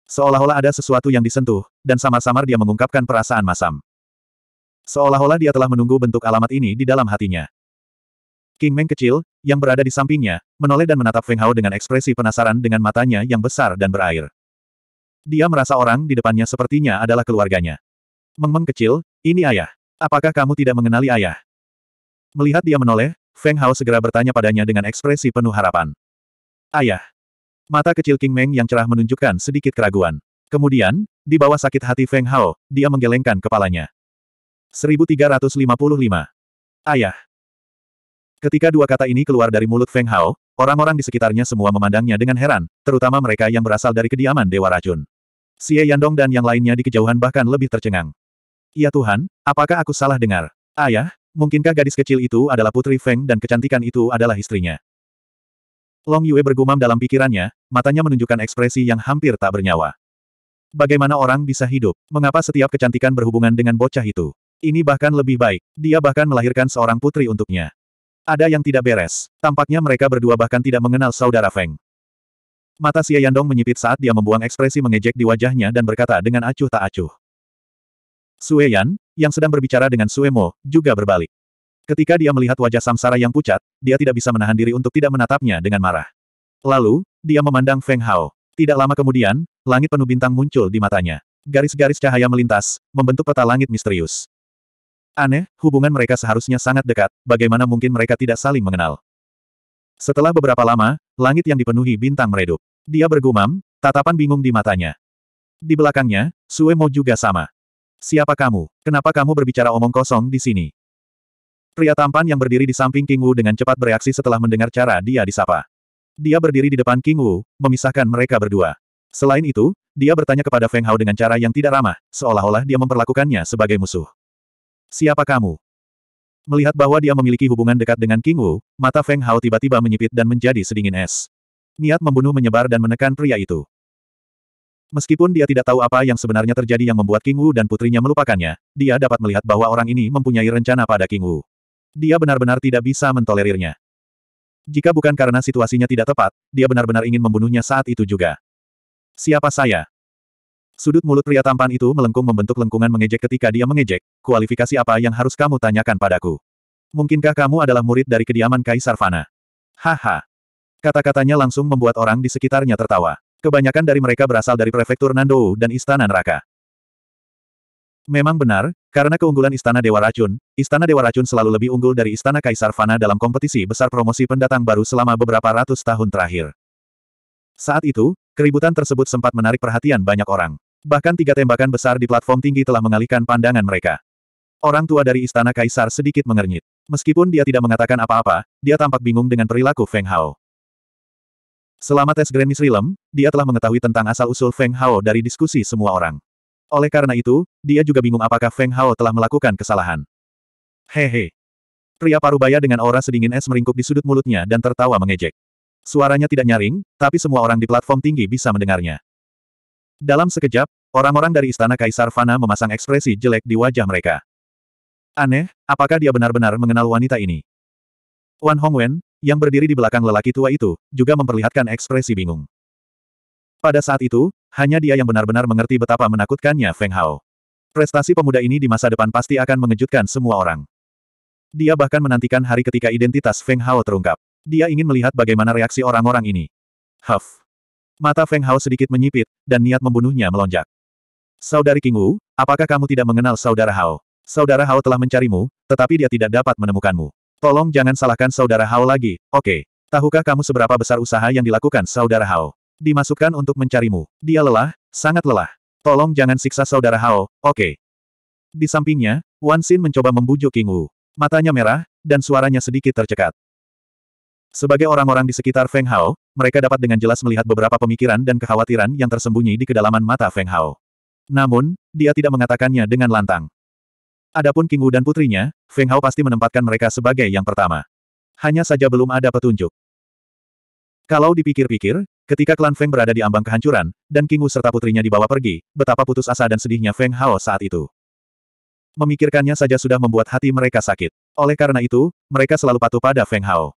Seolah-olah ada sesuatu yang disentuh, dan samar-samar dia mengungkapkan perasaan masam. Seolah-olah dia telah menunggu bentuk alamat ini di dalam hatinya. King Meng kecil, yang berada di sampingnya, menoleh dan menatap Feng Hao dengan ekspresi penasaran dengan matanya yang besar dan berair. Dia merasa orang di depannya sepertinya adalah keluarganya. Meng Meng kecil, ini ayah. Apakah kamu tidak mengenali ayah? Melihat dia menoleh, Feng Hao segera bertanya padanya dengan ekspresi penuh harapan. Ayah. Mata kecil King Meng yang cerah menunjukkan sedikit keraguan. Kemudian, di bawah sakit hati Feng Hao, dia menggelengkan kepalanya. 1355. Ayah. Ketika dua kata ini keluar dari mulut Feng Hao, orang-orang di sekitarnya semua memandangnya dengan heran, terutama mereka yang berasal dari kediaman Dewa Racun. Xie Yandong dan yang lainnya di kejauhan bahkan lebih tercengang. Ya Tuhan, apakah aku salah dengar? Ayah, Mungkinkah gadis kecil itu adalah putri Feng dan kecantikan itu adalah istrinya? Long Yue bergumam dalam pikirannya, matanya menunjukkan ekspresi yang hampir tak bernyawa. Bagaimana orang bisa hidup? Mengapa setiap kecantikan berhubungan dengan bocah itu? Ini bahkan lebih baik. Dia bahkan melahirkan seorang putri untuknya. Ada yang tidak beres. Tampaknya mereka berdua bahkan tidak mengenal saudara Feng. Mata Xie Yandong menyipit saat dia membuang ekspresi mengejek di wajahnya dan berkata dengan acuh tak acuh. Sue Yan, yang sedang berbicara dengan Sue Mo, juga berbalik. Ketika dia melihat wajah Samsara yang pucat, dia tidak bisa menahan diri untuk tidak menatapnya dengan marah. Lalu, dia memandang Feng Hao. Tidak lama kemudian, langit penuh bintang muncul di matanya. Garis-garis cahaya melintas, membentuk peta langit misterius. Aneh, hubungan mereka seharusnya sangat dekat, bagaimana mungkin mereka tidak saling mengenal. Setelah beberapa lama, langit yang dipenuhi bintang meredup. Dia bergumam, tatapan bingung di matanya. Di belakangnya, Sue Mo juga sama. Siapa kamu? Kenapa kamu berbicara omong kosong di sini? Pria tampan yang berdiri di samping King Wu dengan cepat bereaksi setelah mendengar cara dia disapa. Dia berdiri di depan King Wu, memisahkan mereka berdua. Selain itu, dia bertanya kepada Feng Hao dengan cara yang tidak ramah, seolah-olah dia memperlakukannya sebagai musuh. Siapa kamu? Melihat bahwa dia memiliki hubungan dekat dengan King Wu, mata Feng Hao tiba-tiba menyipit dan menjadi sedingin es. Niat membunuh menyebar dan menekan pria itu. Meskipun dia tidak tahu apa yang sebenarnya terjadi yang membuat King Wu dan putrinya melupakannya, dia dapat melihat bahwa orang ini mempunyai rencana pada King Wu. Dia benar-benar tidak bisa mentolerirnya. Jika bukan karena situasinya tidak tepat, dia benar-benar ingin membunuhnya saat itu juga. Siapa saya? Sudut mulut pria tampan itu melengkung membentuk lengkungan mengejek ketika dia mengejek, kualifikasi apa yang harus kamu tanyakan padaku? Mungkinkah kamu adalah murid dari kediaman Kaisar Fana? Haha. Kata-katanya langsung membuat orang di sekitarnya tertawa. Kebanyakan dari mereka berasal dari prefektur Nando dan Istana Neraka. Memang benar, karena keunggulan Istana Dewa Racun, Istana Dewa Racun selalu lebih unggul dari Istana Kaisar Fana dalam kompetisi besar promosi pendatang baru selama beberapa ratus tahun terakhir. Saat itu, keributan tersebut sempat menarik perhatian banyak orang. Bahkan tiga tembakan besar di platform tinggi telah mengalihkan pandangan mereka. Orang tua dari Istana Kaisar sedikit mengernyit. Meskipun dia tidak mengatakan apa-apa, dia tampak bingung dengan perilaku Feng Hao. Selama tes Grand Mystery dia telah mengetahui tentang asal-usul Feng Hao dari diskusi semua orang. Oleh karena itu, dia juga bingung apakah Feng Hao telah melakukan kesalahan. Hehe. Pria parubaya dengan aura sedingin es meringkuk di sudut mulutnya dan tertawa mengejek. Suaranya tidak nyaring, tapi semua orang di platform tinggi bisa mendengarnya. Dalam sekejap, orang-orang dari Istana Kaisar Fana memasang ekspresi jelek di wajah mereka. Aneh, apakah dia benar-benar mengenal wanita ini? Wan Hongwen, yang berdiri di belakang lelaki tua itu, juga memperlihatkan ekspresi bingung. Pada saat itu, hanya dia yang benar-benar mengerti betapa menakutkannya Feng Hao. Prestasi pemuda ini di masa depan pasti akan mengejutkan semua orang. Dia bahkan menantikan hari ketika identitas Feng Hao terungkap. Dia ingin melihat bagaimana reaksi orang-orang ini. Huff. Mata Feng Hao sedikit menyipit, dan niat membunuhnya melonjak. Saudari King Wu, apakah kamu tidak mengenal saudara Hao? Saudara Hao telah mencarimu, tetapi dia tidak dapat menemukanmu. Tolong jangan salahkan saudara Hao lagi, oke. Okay. Tahukah kamu seberapa besar usaha yang dilakukan saudara Hao? Dimasukkan untuk mencarimu. Dia lelah, sangat lelah. Tolong jangan siksa saudara Hao, oke. Okay. Di sampingnya, Wan Xin mencoba membujuk King Wu. Matanya merah, dan suaranya sedikit tercekat. Sebagai orang-orang di sekitar Feng Hao, mereka dapat dengan jelas melihat beberapa pemikiran dan kekhawatiran yang tersembunyi di kedalaman mata Feng Hao. Namun, dia tidak mengatakannya dengan lantang. Adapun King Wu dan putrinya, Feng Hao pasti menempatkan mereka sebagai yang pertama. Hanya saja belum ada petunjuk. Kalau dipikir-pikir, ketika klan Feng berada di ambang kehancuran, dan King Wu serta putrinya dibawa pergi, betapa putus asa dan sedihnya Feng Hao saat itu. Memikirkannya saja sudah membuat hati mereka sakit. Oleh karena itu, mereka selalu patuh pada Feng Hao.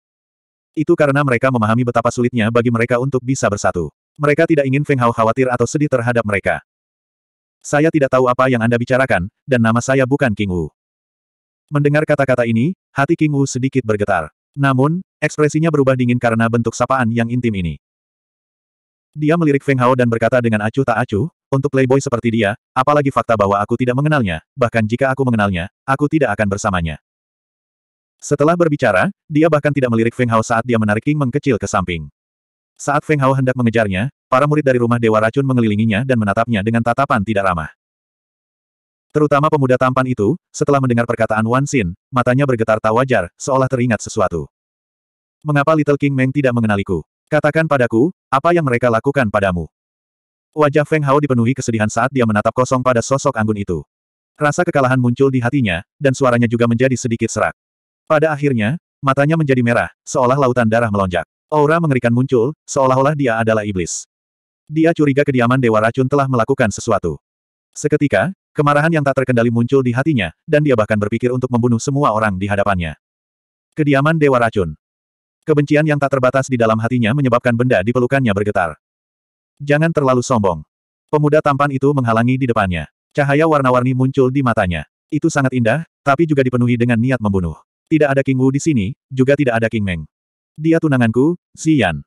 Itu karena mereka memahami betapa sulitnya bagi mereka untuk bisa bersatu. Mereka tidak ingin Feng Hao khawatir atau sedih terhadap mereka. Saya tidak tahu apa yang Anda bicarakan, dan nama saya bukan King Wu. Mendengar kata-kata ini, hati King Wu sedikit bergetar. Namun, ekspresinya berubah dingin karena bentuk sapaan yang intim ini. Dia melirik Feng Hao dan berkata dengan acuh tak acuh, untuk playboy seperti dia, apalagi fakta bahwa aku tidak mengenalnya, bahkan jika aku mengenalnya, aku tidak akan bersamanya. Setelah berbicara, dia bahkan tidak melirik Feng Hao saat dia menarik King Meng kecil ke samping. Saat Feng Hao hendak mengejarnya, para murid dari rumah Dewa Racun mengelilinginya dan menatapnya dengan tatapan tidak ramah. Terutama pemuda tampan itu, setelah mendengar perkataan Wan Xin, matanya bergetar tak wajar, seolah teringat sesuatu. Mengapa Little King Meng tidak mengenaliku? Katakan padaku, apa yang mereka lakukan padamu? Wajah Feng Hao dipenuhi kesedihan saat dia menatap kosong pada sosok anggun itu. Rasa kekalahan muncul di hatinya, dan suaranya juga menjadi sedikit serak. Pada akhirnya, matanya menjadi merah, seolah lautan darah melonjak. Aura mengerikan muncul, seolah-olah dia adalah iblis. Dia curiga kediaman Dewa Racun telah melakukan sesuatu. Seketika, kemarahan yang tak terkendali muncul di hatinya, dan dia bahkan berpikir untuk membunuh semua orang di hadapannya. Kediaman Dewa Racun. Kebencian yang tak terbatas di dalam hatinya menyebabkan benda di pelukannya bergetar. Jangan terlalu sombong. Pemuda tampan itu menghalangi di depannya. Cahaya warna-warni muncul di matanya. Itu sangat indah, tapi juga dipenuhi dengan niat membunuh. Tidak ada King Wu di sini, juga tidak ada King Meng. Dia tunanganku, Xian.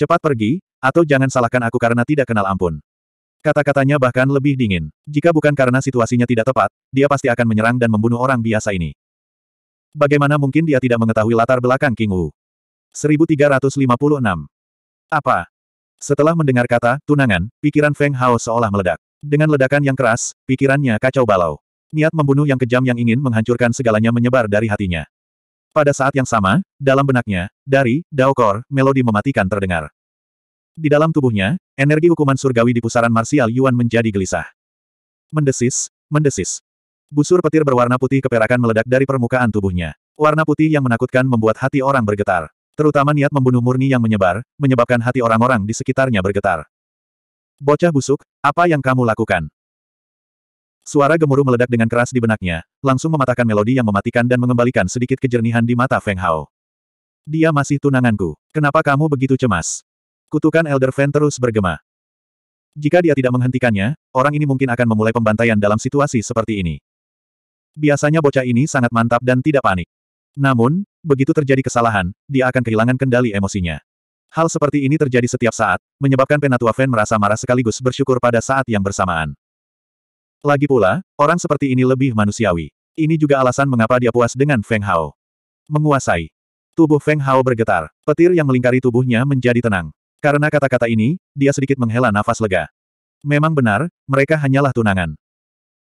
Cepat pergi, atau jangan salahkan aku karena tidak kenal ampun. Kata-katanya bahkan lebih dingin. Jika bukan karena situasinya tidak tepat, dia pasti akan menyerang dan membunuh orang biasa ini. Bagaimana mungkin dia tidak mengetahui latar belakang King Wu? 1356. Apa? Setelah mendengar kata, tunangan, pikiran Feng Hao seolah meledak. Dengan ledakan yang keras, pikirannya kacau balau. Niat membunuh yang kejam yang ingin menghancurkan segalanya menyebar dari hatinya. Pada saat yang sama, dalam benaknya, dari Daokor, melodi mematikan terdengar. Di dalam tubuhnya, energi hukuman surgawi di pusaran marsial Yuan menjadi gelisah. Mendesis, mendesis. Busur petir berwarna putih keperakan meledak dari permukaan tubuhnya. Warna putih yang menakutkan membuat hati orang bergetar. Terutama niat membunuh murni yang menyebar, menyebabkan hati orang-orang di sekitarnya bergetar. Bocah busuk, apa yang kamu lakukan? Suara gemuruh meledak dengan keras di benaknya, langsung mematahkan melodi yang mematikan dan mengembalikan sedikit kejernihan di mata Feng Hao. Dia masih tunanganku. Kenapa kamu begitu cemas? Kutukan Elder Fan terus bergema. Jika dia tidak menghentikannya, orang ini mungkin akan memulai pembantaian dalam situasi seperti ini. Biasanya bocah ini sangat mantap dan tidak panik. Namun, begitu terjadi kesalahan, dia akan kehilangan kendali emosinya. Hal seperti ini terjadi setiap saat, menyebabkan Penatua Fan merasa marah sekaligus bersyukur pada saat yang bersamaan. Lagi pula, orang seperti ini lebih manusiawi. Ini juga alasan mengapa dia puas dengan Feng Hao. Menguasai. Tubuh Feng Hao bergetar. Petir yang melingkari tubuhnya menjadi tenang. Karena kata-kata ini, dia sedikit menghela nafas lega. Memang benar, mereka hanyalah tunangan.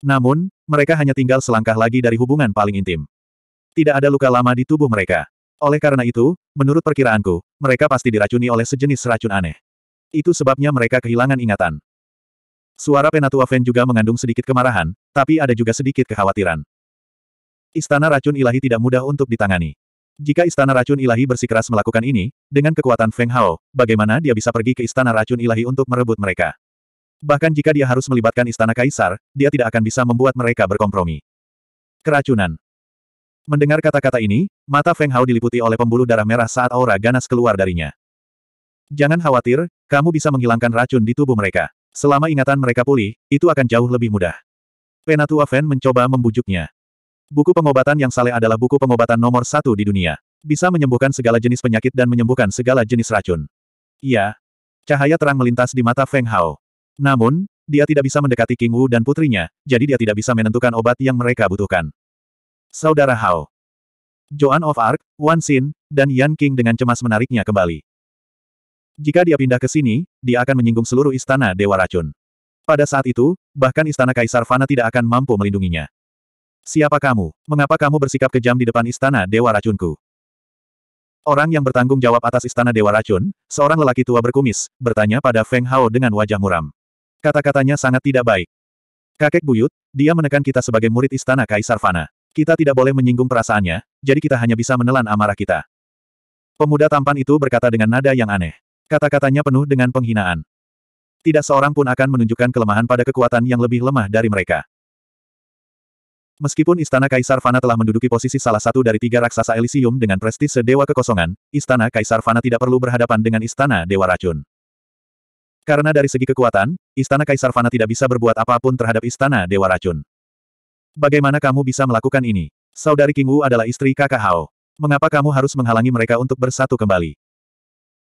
Namun, mereka hanya tinggal selangkah lagi dari hubungan paling intim. Tidak ada luka lama di tubuh mereka. Oleh karena itu, menurut perkiraanku, mereka pasti diracuni oleh sejenis racun aneh. Itu sebabnya mereka kehilangan ingatan. Suara Penatua Fen juga mengandung sedikit kemarahan, tapi ada juga sedikit kekhawatiran. Istana racun ilahi tidak mudah untuk ditangani. Jika istana racun ilahi bersikeras melakukan ini, dengan kekuatan Feng Hao, bagaimana dia bisa pergi ke istana racun ilahi untuk merebut mereka? Bahkan jika dia harus melibatkan istana kaisar, dia tidak akan bisa membuat mereka berkompromi. Keracunan. Mendengar kata-kata ini, mata Feng Hao diliputi oleh pembuluh darah merah saat aura ganas keluar darinya. Jangan khawatir, kamu bisa menghilangkan racun di tubuh mereka. Selama ingatan mereka pulih, itu akan jauh lebih mudah. Penatua Fen mencoba membujuknya. Buku pengobatan yang saleh adalah buku pengobatan nomor satu di dunia. Bisa menyembuhkan segala jenis penyakit dan menyembuhkan segala jenis racun. Iya. Cahaya terang melintas di mata Feng Hao. Namun, dia tidak bisa mendekati King Wu dan putrinya, jadi dia tidak bisa menentukan obat yang mereka butuhkan. Saudara Hao. Joan of Arc, Wan Xin, dan Yan King dengan cemas menariknya kembali. Jika dia pindah ke sini, dia akan menyinggung seluruh istana Dewa Racun. Pada saat itu, bahkan istana Kaisar Fana tidak akan mampu melindunginya. Siapa kamu? Mengapa kamu bersikap kejam di depan istana Dewa Racunku? Orang yang bertanggung jawab atas istana Dewa Racun, seorang lelaki tua berkumis, bertanya pada Feng Hao dengan wajah muram. Kata-katanya sangat tidak baik. Kakek buyut, dia menekan kita sebagai murid istana Kaisar Fana. Kita tidak boleh menyinggung perasaannya, jadi kita hanya bisa menelan amarah kita. Pemuda tampan itu berkata dengan nada yang aneh. Kata-katanya penuh dengan penghinaan. Tidak seorang pun akan menunjukkan kelemahan pada kekuatan yang lebih lemah dari mereka. Meskipun Istana Kaisar Fana telah menduduki posisi salah satu dari tiga raksasa Elysium dengan prestise Dewa Kekosongan, Istana Kaisar Fana tidak perlu berhadapan dengan Istana Dewa Racun. Karena dari segi kekuatan, Istana Kaisar Fana tidak bisa berbuat apapun terhadap Istana Dewa Racun. Bagaimana kamu bisa melakukan ini? Saudari King Wu adalah istri kakak Hao. Mengapa kamu harus menghalangi mereka untuk bersatu kembali?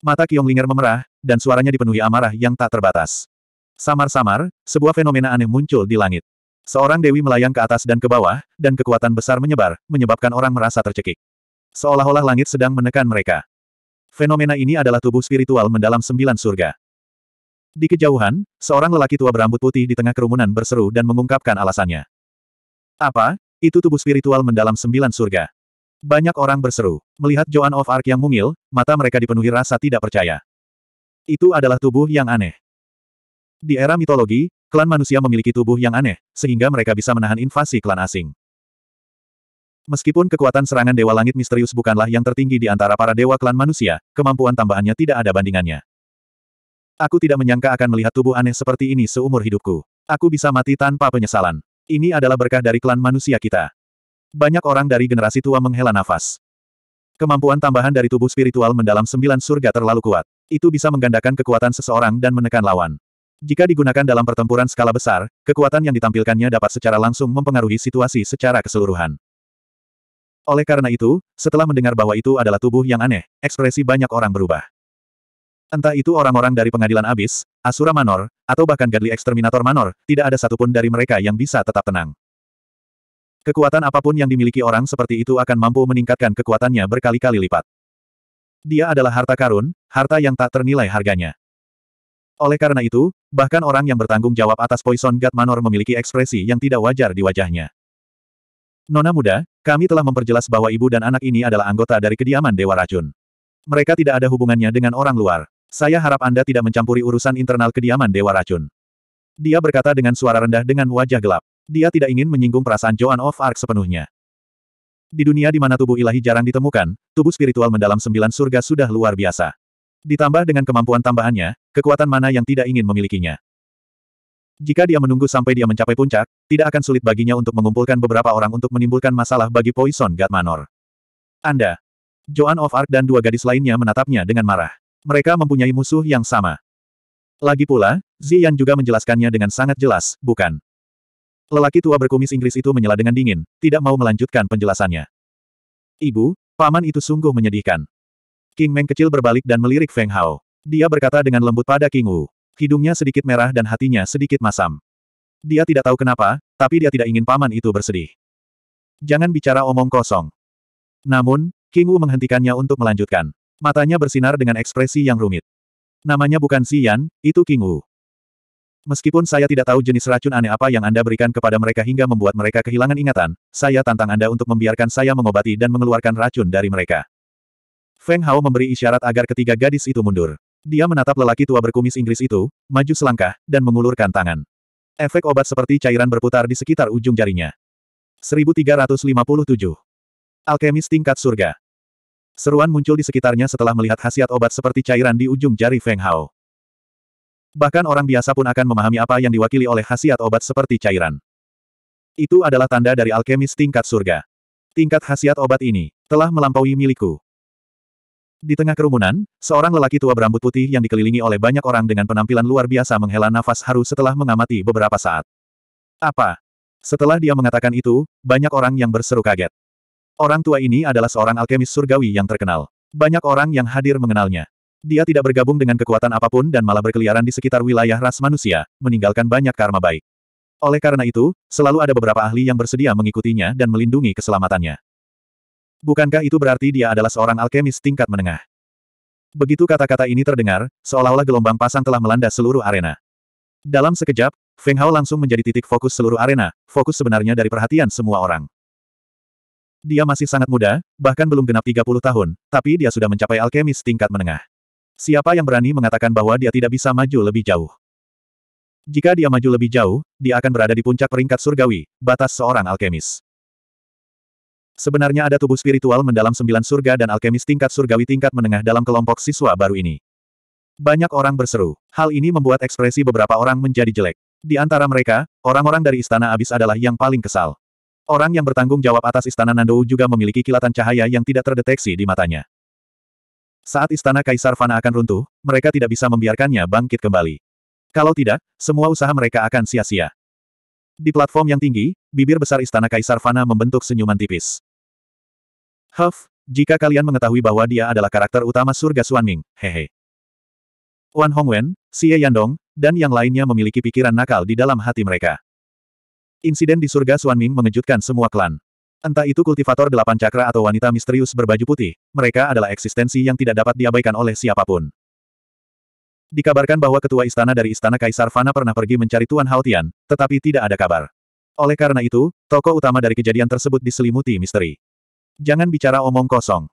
Mata Qionglinger memerah, dan suaranya dipenuhi amarah yang tak terbatas. Samar-samar, sebuah fenomena aneh muncul di langit. Seorang dewi melayang ke atas dan ke bawah, dan kekuatan besar menyebar, menyebabkan orang merasa tercekik. Seolah-olah langit sedang menekan mereka. Fenomena ini adalah tubuh spiritual mendalam sembilan surga. Di kejauhan, seorang lelaki tua berambut putih di tengah kerumunan berseru dan mengungkapkan alasannya. Apa? Itu tubuh spiritual mendalam sembilan surga. Banyak orang berseru. Melihat Joan of Arc yang mungil, mata mereka dipenuhi rasa tidak percaya. Itu adalah tubuh yang aneh. Di era mitologi, klan manusia memiliki tubuh yang aneh, sehingga mereka bisa menahan invasi klan asing. Meskipun kekuatan serangan Dewa Langit Misterius bukanlah yang tertinggi di antara para dewa klan manusia, kemampuan tambahannya tidak ada bandingannya. Aku tidak menyangka akan melihat tubuh aneh seperti ini seumur hidupku. Aku bisa mati tanpa penyesalan. Ini adalah berkah dari klan manusia kita. Banyak orang dari generasi tua menghela nafas. Kemampuan tambahan dari tubuh spiritual mendalam sembilan surga terlalu kuat. Itu bisa menggandakan kekuatan seseorang dan menekan lawan. Jika digunakan dalam pertempuran skala besar, kekuatan yang ditampilkannya dapat secara langsung mempengaruhi situasi secara keseluruhan. Oleh karena itu, setelah mendengar bahwa itu adalah tubuh yang aneh, ekspresi banyak orang berubah. Entah itu orang-orang dari pengadilan abis, Asura Manor, atau bahkan Gadli Exterminator Manor, tidak ada satupun dari mereka yang bisa tetap tenang. Kekuatan apapun yang dimiliki orang seperti itu akan mampu meningkatkan kekuatannya berkali-kali lipat. Dia adalah harta karun, harta yang tak ternilai harganya. Oleh karena itu, bahkan orang yang bertanggung jawab atas Poison God Manor memiliki ekspresi yang tidak wajar di wajahnya. Nona muda, kami telah memperjelas bahwa ibu dan anak ini adalah anggota dari kediaman Dewa Racun. Mereka tidak ada hubungannya dengan orang luar. Saya harap Anda tidak mencampuri urusan internal kediaman Dewa Racun. Dia berkata dengan suara rendah dengan wajah gelap. Dia tidak ingin menyinggung perasaan Joan of Arc sepenuhnya. Di dunia di mana tubuh ilahi jarang ditemukan, tubuh spiritual mendalam sembilan surga sudah luar biasa. Ditambah dengan kemampuan tambahannya, kekuatan mana yang tidak ingin memilikinya. Jika dia menunggu sampai dia mencapai puncak, tidak akan sulit baginya untuk mengumpulkan beberapa orang untuk menimbulkan masalah bagi Poison God Manor. Anda. Joan of Arc dan dua gadis lainnya menatapnya dengan marah. Mereka mempunyai musuh yang sama. Lagi pula, Zian juga menjelaskannya dengan sangat jelas, bukan? Lelaki tua berkumis Inggris itu menyela dengan dingin, tidak mau melanjutkan penjelasannya. Ibu, paman itu sungguh menyedihkan. King Meng kecil berbalik dan melirik Feng Hao. Dia berkata dengan lembut pada King Wu. Hidungnya sedikit merah dan hatinya sedikit masam. Dia tidak tahu kenapa, tapi dia tidak ingin paman itu bersedih. Jangan bicara omong kosong. Namun, King Wu menghentikannya untuk melanjutkan. Matanya bersinar dengan ekspresi yang rumit. Namanya bukan Xian, itu King Wu. Meskipun saya tidak tahu jenis racun aneh apa yang Anda berikan kepada mereka hingga membuat mereka kehilangan ingatan, saya tantang Anda untuk membiarkan saya mengobati dan mengeluarkan racun dari mereka. Feng Hao memberi isyarat agar ketiga gadis itu mundur. Dia menatap lelaki tua berkumis Inggris itu, maju selangkah, dan mengulurkan tangan. Efek obat seperti cairan berputar di sekitar ujung jarinya. 1357. Alkemis tingkat surga. Seruan muncul di sekitarnya setelah melihat khasiat obat seperti cairan di ujung jari Feng Hao. Bahkan orang biasa pun akan memahami apa yang diwakili oleh khasiat obat seperti cairan. Itu adalah tanda dari alkemis tingkat surga. Tingkat khasiat obat ini telah melampaui milikku. Di tengah kerumunan, seorang lelaki tua berambut putih yang dikelilingi oleh banyak orang dengan penampilan luar biasa menghela nafas haru setelah mengamati beberapa saat. Apa? Setelah dia mengatakan itu, banyak orang yang berseru kaget. Orang tua ini adalah seorang alkemis surgawi yang terkenal. Banyak orang yang hadir mengenalnya. Dia tidak bergabung dengan kekuatan apapun dan malah berkeliaran di sekitar wilayah ras manusia, meninggalkan banyak karma baik. Oleh karena itu, selalu ada beberapa ahli yang bersedia mengikutinya dan melindungi keselamatannya. Bukankah itu berarti dia adalah seorang alkemis tingkat menengah? Begitu kata-kata ini terdengar, seolah-olah gelombang pasang telah melanda seluruh arena. Dalam sekejap, Feng Hao langsung menjadi titik fokus seluruh arena, fokus sebenarnya dari perhatian semua orang. Dia masih sangat muda, bahkan belum genap 30 tahun, tapi dia sudah mencapai alkemis tingkat menengah. Siapa yang berani mengatakan bahwa dia tidak bisa maju lebih jauh? Jika dia maju lebih jauh, dia akan berada di puncak peringkat surgawi, batas seorang alkemis. Sebenarnya ada tubuh spiritual mendalam sembilan surga dan alkemis tingkat surgawi tingkat menengah dalam kelompok siswa baru ini. Banyak orang berseru. Hal ini membuat ekspresi beberapa orang menjadi jelek. Di antara mereka, orang-orang dari istana abis adalah yang paling kesal. Orang yang bertanggung jawab atas istana Nandou juga memiliki kilatan cahaya yang tidak terdeteksi di matanya. Saat istana Kaisar Fana akan runtuh, mereka tidak bisa membiarkannya bangkit kembali. Kalau tidak, semua usaha mereka akan sia-sia. Di platform yang tinggi, bibir besar istana Kaisar Fana membentuk senyuman tipis. Huff, jika kalian mengetahui bahwa dia adalah karakter utama surga Suanming, hehe. Wan Hongwen, Xie Yandong, dan yang lainnya memiliki pikiran nakal di dalam hati mereka. Insiden di surga Suanming mengejutkan semua klan. Entah itu kultivator delapan cakra atau wanita misterius berbaju putih, mereka adalah eksistensi yang tidak dapat diabaikan oleh siapapun. Dikabarkan bahwa ketua istana dari istana Kaisar Fana pernah pergi mencari Tuan Haotian, tetapi tidak ada kabar. Oleh karena itu, toko utama dari kejadian tersebut diselimuti misteri. Jangan bicara omong kosong.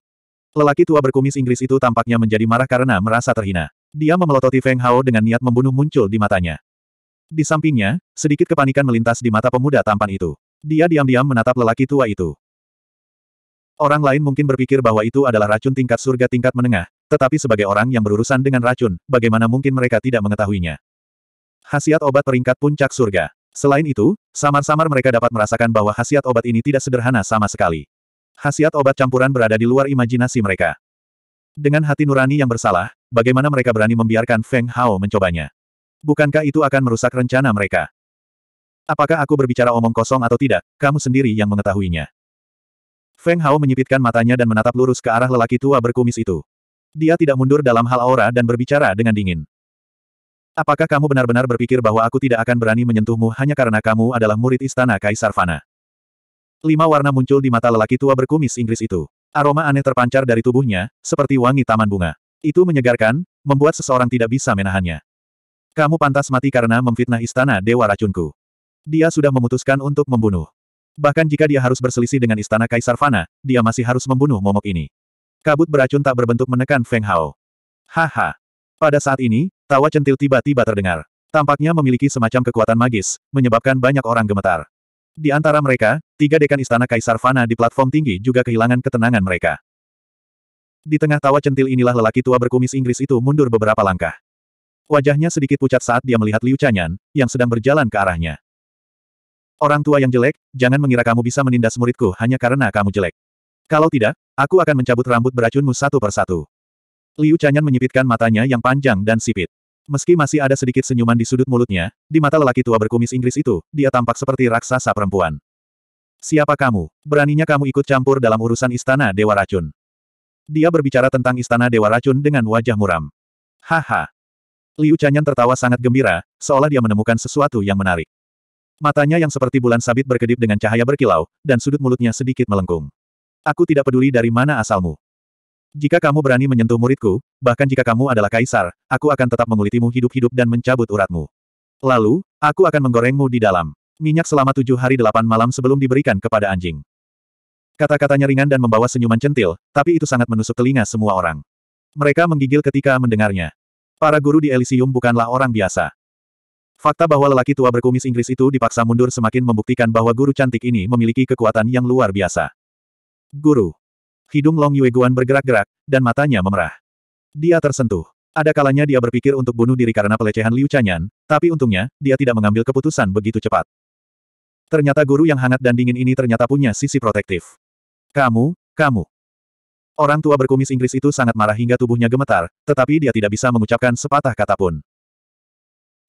Lelaki tua berkumis Inggris itu tampaknya menjadi marah karena merasa terhina. Dia memelototi Feng Hao dengan niat membunuh muncul di matanya. Di sampingnya, sedikit kepanikan melintas di mata pemuda tampan itu. Dia diam-diam menatap lelaki tua itu. Orang lain mungkin berpikir bahwa itu adalah racun tingkat surga tingkat menengah, tetapi sebagai orang yang berurusan dengan racun, bagaimana mungkin mereka tidak mengetahuinya? Hasiat obat peringkat puncak surga. Selain itu, samar-samar mereka dapat merasakan bahwa hasiat obat ini tidak sederhana sama sekali. Hasiat obat campuran berada di luar imajinasi mereka. Dengan hati nurani yang bersalah, bagaimana mereka berani membiarkan Feng Hao mencobanya? Bukankah itu akan merusak rencana mereka? Apakah aku berbicara omong kosong atau tidak, kamu sendiri yang mengetahuinya. Feng Hao menyipitkan matanya dan menatap lurus ke arah lelaki tua berkumis itu. Dia tidak mundur dalam hal aura dan berbicara dengan dingin. Apakah kamu benar-benar berpikir bahwa aku tidak akan berani menyentuhmu hanya karena kamu adalah murid istana Kaisar Fana? Lima warna muncul di mata lelaki tua berkumis Inggris itu. Aroma aneh terpancar dari tubuhnya, seperti wangi taman bunga. Itu menyegarkan, membuat seseorang tidak bisa menahannya. Kamu pantas mati karena memfitnah istana Dewa Racunku. Dia sudah memutuskan untuk membunuh. Bahkan jika dia harus berselisih dengan istana Kaisar Fana, dia masih harus membunuh momok ini. Kabut beracun tak berbentuk menekan Feng Hao. Haha. Pada saat ini, tawa centil tiba-tiba terdengar. Tampaknya memiliki semacam kekuatan magis, menyebabkan banyak orang gemetar. Di antara mereka, tiga dekan istana Kaisar Fana di platform tinggi juga kehilangan ketenangan mereka. Di tengah tawa centil inilah lelaki tua berkumis Inggris itu mundur beberapa langkah. Wajahnya sedikit pucat saat dia melihat Liu Chanyan, yang sedang berjalan ke arahnya. Orang tua yang jelek, jangan mengira kamu bisa menindas muridku hanya karena kamu jelek. Kalau tidak, aku akan mencabut rambut beracunmu satu persatu. Liu Chanyan menyipitkan matanya yang panjang dan sipit. Meski masih ada sedikit senyuman di sudut mulutnya, di mata lelaki tua berkumis Inggris itu, dia tampak seperti raksasa perempuan. Siapa kamu? Beraninya kamu ikut campur dalam urusan istana Dewa Racun. Dia berbicara tentang istana Dewa Racun dengan wajah muram. Haha. Liu Chanyan tertawa sangat gembira, seolah dia menemukan sesuatu yang menarik. Matanya yang seperti bulan sabit berkedip dengan cahaya berkilau, dan sudut mulutnya sedikit melengkung. Aku tidak peduli dari mana asalmu. Jika kamu berani menyentuh muridku, bahkan jika kamu adalah kaisar, aku akan tetap mengulitimu hidup-hidup dan mencabut uratmu. Lalu, aku akan menggorengmu di dalam minyak selama tujuh hari delapan malam sebelum diberikan kepada anjing. Kata-katanya ringan dan membawa senyuman centil, tapi itu sangat menusuk telinga semua orang. Mereka menggigil ketika mendengarnya. Para guru di Elysium bukanlah orang biasa. Fakta bahwa lelaki tua berkumis Inggris itu dipaksa mundur semakin membuktikan bahwa guru cantik ini memiliki kekuatan yang luar biasa. Guru. Hidung Long Yueguan bergerak-gerak, dan matanya memerah. Dia tersentuh. Ada kalanya dia berpikir untuk bunuh diri karena pelecehan Liu Chanyan, tapi untungnya, dia tidak mengambil keputusan begitu cepat. Ternyata guru yang hangat dan dingin ini ternyata punya sisi protektif. Kamu, kamu. Orang tua berkumis Inggris itu sangat marah hingga tubuhnya gemetar, tetapi dia tidak bisa mengucapkan sepatah kata pun.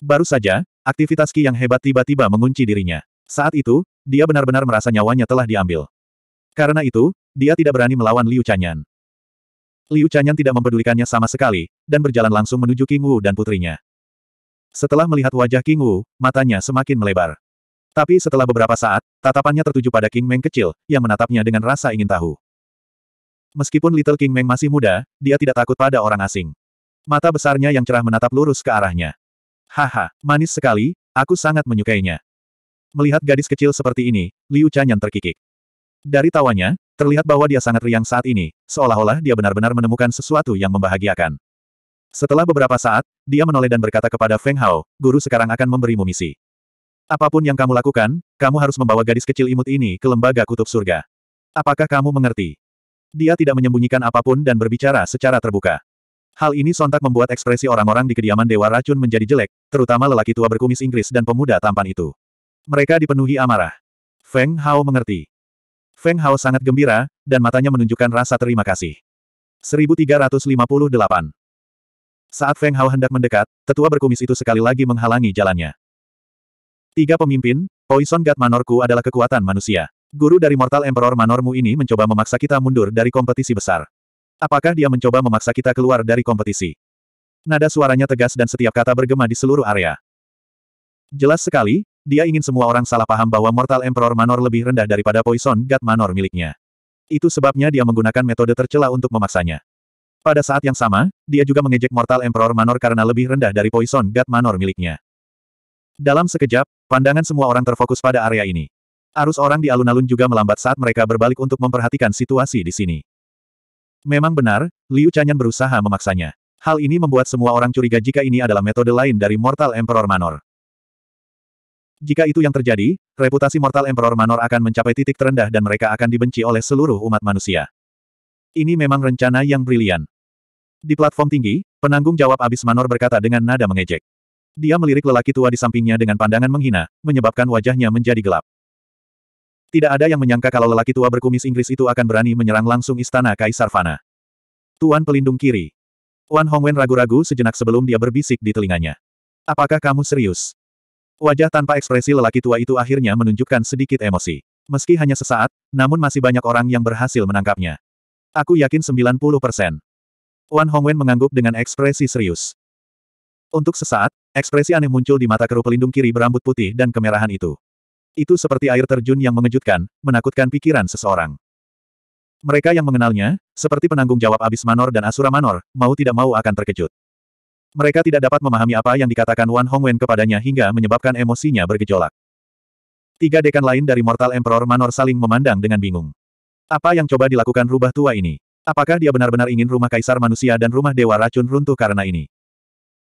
Baru saja, aktivitas Ki yang hebat tiba-tiba mengunci dirinya. Saat itu, dia benar-benar merasa nyawanya telah diambil. Karena itu, dia tidak berani melawan Liu Chanyan. Liu Chanyan tidak mempedulikannya sama sekali, dan berjalan langsung menuju King Wu dan putrinya. Setelah melihat wajah King Wu, matanya semakin melebar. Tapi setelah beberapa saat, tatapannya tertuju pada King Meng kecil, yang menatapnya dengan rasa ingin tahu. Meskipun Little King Meng masih muda, dia tidak takut pada orang asing. Mata besarnya yang cerah menatap lurus ke arahnya. Haha, manis sekali, aku sangat menyukainya. Melihat gadis kecil seperti ini, Liu Chanyan terkikik. Dari tawanya, terlihat bahwa dia sangat riang saat ini, seolah-olah dia benar-benar menemukan sesuatu yang membahagiakan. Setelah beberapa saat, dia menoleh dan berkata kepada Feng Hao, guru sekarang akan memberimu misi. Apapun yang kamu lakukan, kamu harus membawa gadis kecil imut ini ke lembaga kutub surga. Apakah kamu mengerti? Dia tidak menyembunyikan apapun dan berbicara secara terbuka. Hal ini sontak membuat ekspresi orang-orang di kediaman Dewa Racun menjadi jelek, terutama lelaki tua berkumis Inggris dan pemuda tampan itu. Mereka dipenuhi amarah. Feng Hao mengerti. Feng Hao sangat gembira, dan matanya menunjukkan rasa terima kasih. 1358 Saat Feng Hao hendak mendekat, tetua berkumis itu sekali lagi menghalangi jalannya. Tiga pemimpin, Poison God Manorku adalah kekuatan manusia. Guru dari Mortal Emperor Manormu ini mencoba memaksa kita mundur dari kompetisi besar. Apakah dia mencoba memaksa kita keluar dari kompetisi? Nada suaranya tegas dan setiap kata bergema di seluruh area. Jelas sekali, dia ingin semua orang salah paham bahwa Mortal Emperor Manor lebih rendah daripada Poison God Manor miliknya. Itu sebabnya dia menggunakan metode tercela untuk memaksanya. Pada saat yang sama, dia juga mengejek Mortal Emperor Manor karena lebih rendah dari Poison God Manor miliknya. Dalam sekejap, pandangan semua orang terfokus pada area ini. Arus orang di alun-alun juga melambat saat mereka berbalik untuk memperhatikan situasi di sini. Memang benar, Liu Chanyan berusaha memaksanya. Hal ini membuat semua orang curiga jika ini adalah metode lain dari Mortal Emperor Manor. Jika itu yang terjadi, reputasi Mortal Emperor Manor akan mencapai titik terendah dan mereka akan dibenci oleh seluruh umat manusia. Ini memang rencana yang brilian. Di platform tinggi, penanggung jawab abis Manor berkata dengan nada mengejek. Dia melirik lelaki tua di sampingnya dengan pandangan menghina, menyebabkan wajahnya menjadi gelap. Tidak ada yang menyangka kalau lelaki tua berkumis Inggris itu akan berani menyerang langsung istana Kaisar Fana. Tuan pelindung kiri. Wan Hongwen ragu-ragu sejenak sebelum dia berbisik di telinganya. Apakah kamu serius? Wajah tanpa ekspresi lelaki tua itu akhirnya menunjukkan sedikit emosi. Meski hanya sesaat, namun masih banyak orang yang berhasil menangkapnya. Aku yakin 90 persen. Wan Hongwen mengangguk dengan ekspresi serius. Untuk sesaat, ekspresi aneh muncul di mata keru pelindung kiri berambut putih dan kemerahan itu. Itu seperti air terjun yang mengejutkan, menakutkan pikiran seseorang. Mereka yang mengenalnya, seperti penanggung jawab Abis Manor dan Asura Manor, mau tidak mau akan terkejut. Mereka tidak dapat memahami apa yang dikatakan Wan Hongwen kepadanya hingga menyebabkan emosinya bergejolak. Tiga dekan lain dari Mortal Emperor Manor saling memandang dengan bingung. Apa yang coba dilakukan rubah tua ini? Apakah dia benar-benar ingin rumah kaisar manusia dan rumah dewa racun runtuh karena ini?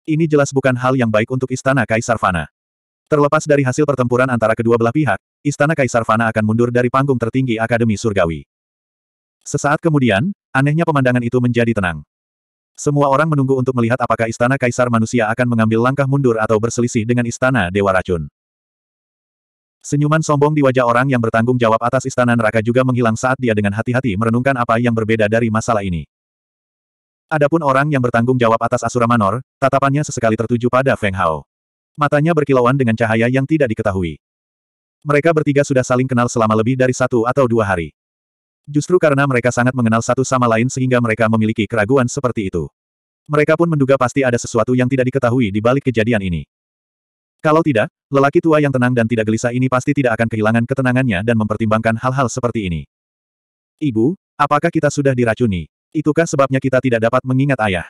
Ini jelas bukan hal yang baik untuk istana kaisar Fana. Terlepas dari hasil pertempuran antara kedua belah pihak, Istana Kaisar Fana akan mundur dari panggung tertinggi Akademi Surgawi. Sesaat kemudian, anehnya pemandangan itu menjadi tenang. Semua orang menunggu untuk melihat apakah Istana Kaisar Manusia akan mengambil langkah mundur atau berselisih dengan Istana Dewa Racun. Senyuman sombong di wajah orang yang bertanggung jawab atas istana neraka juga menghilang saat dia dengan hati-hati merenungkan apa yang berbeda dari masalah ini. Adapun orang yang bertanggung jawab atas Asura Manor, tatapannya sesekali tertuju pada Feng Hao. Matanya berkilauan dengan cahaya yang tidak diketahui. Mereka bertiga sudah saling kenal selama lebih dari satu atau dua hari. Justru karena mereka sangat mengenal satu sama lain sehingga mereka memiliki keraguan seperti itu. Mereka pun menduga pasti ada sesuatu yang tidak diketahui di balik kejadian ini. Kalau tidak, lelaki tua yang tenang dan tidak gelisah ini pasti tidak akan kehilangan ketenangannya dan mempertimbangkan hal-hal seperti ini. Ibu, apakah kita sudah diracuni? Itukah sebabnya kita tidak dapat mengingat ayah?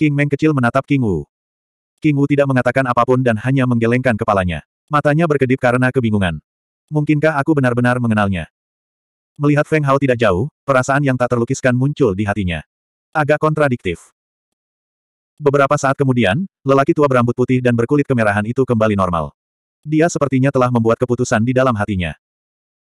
King Meng kecil menatap King Wu. King Wu tidak mengatakan apapun dan hanya menggelengkan kepalanya. Matanya berkedip karena kebingungan. Mungkinkah aku benar-benar mengenalnya? Melihat Feng Hao tidak jauh, perasaan yang tak terlukiskan muncul di hatinya. Agak kontradiktif. Beberapa saat kemudian, lelaki tua berambut putih dan berkulit kemerahan itu kembali normal. Dia sepertinya telah membuat keputusan di dalam hatinya.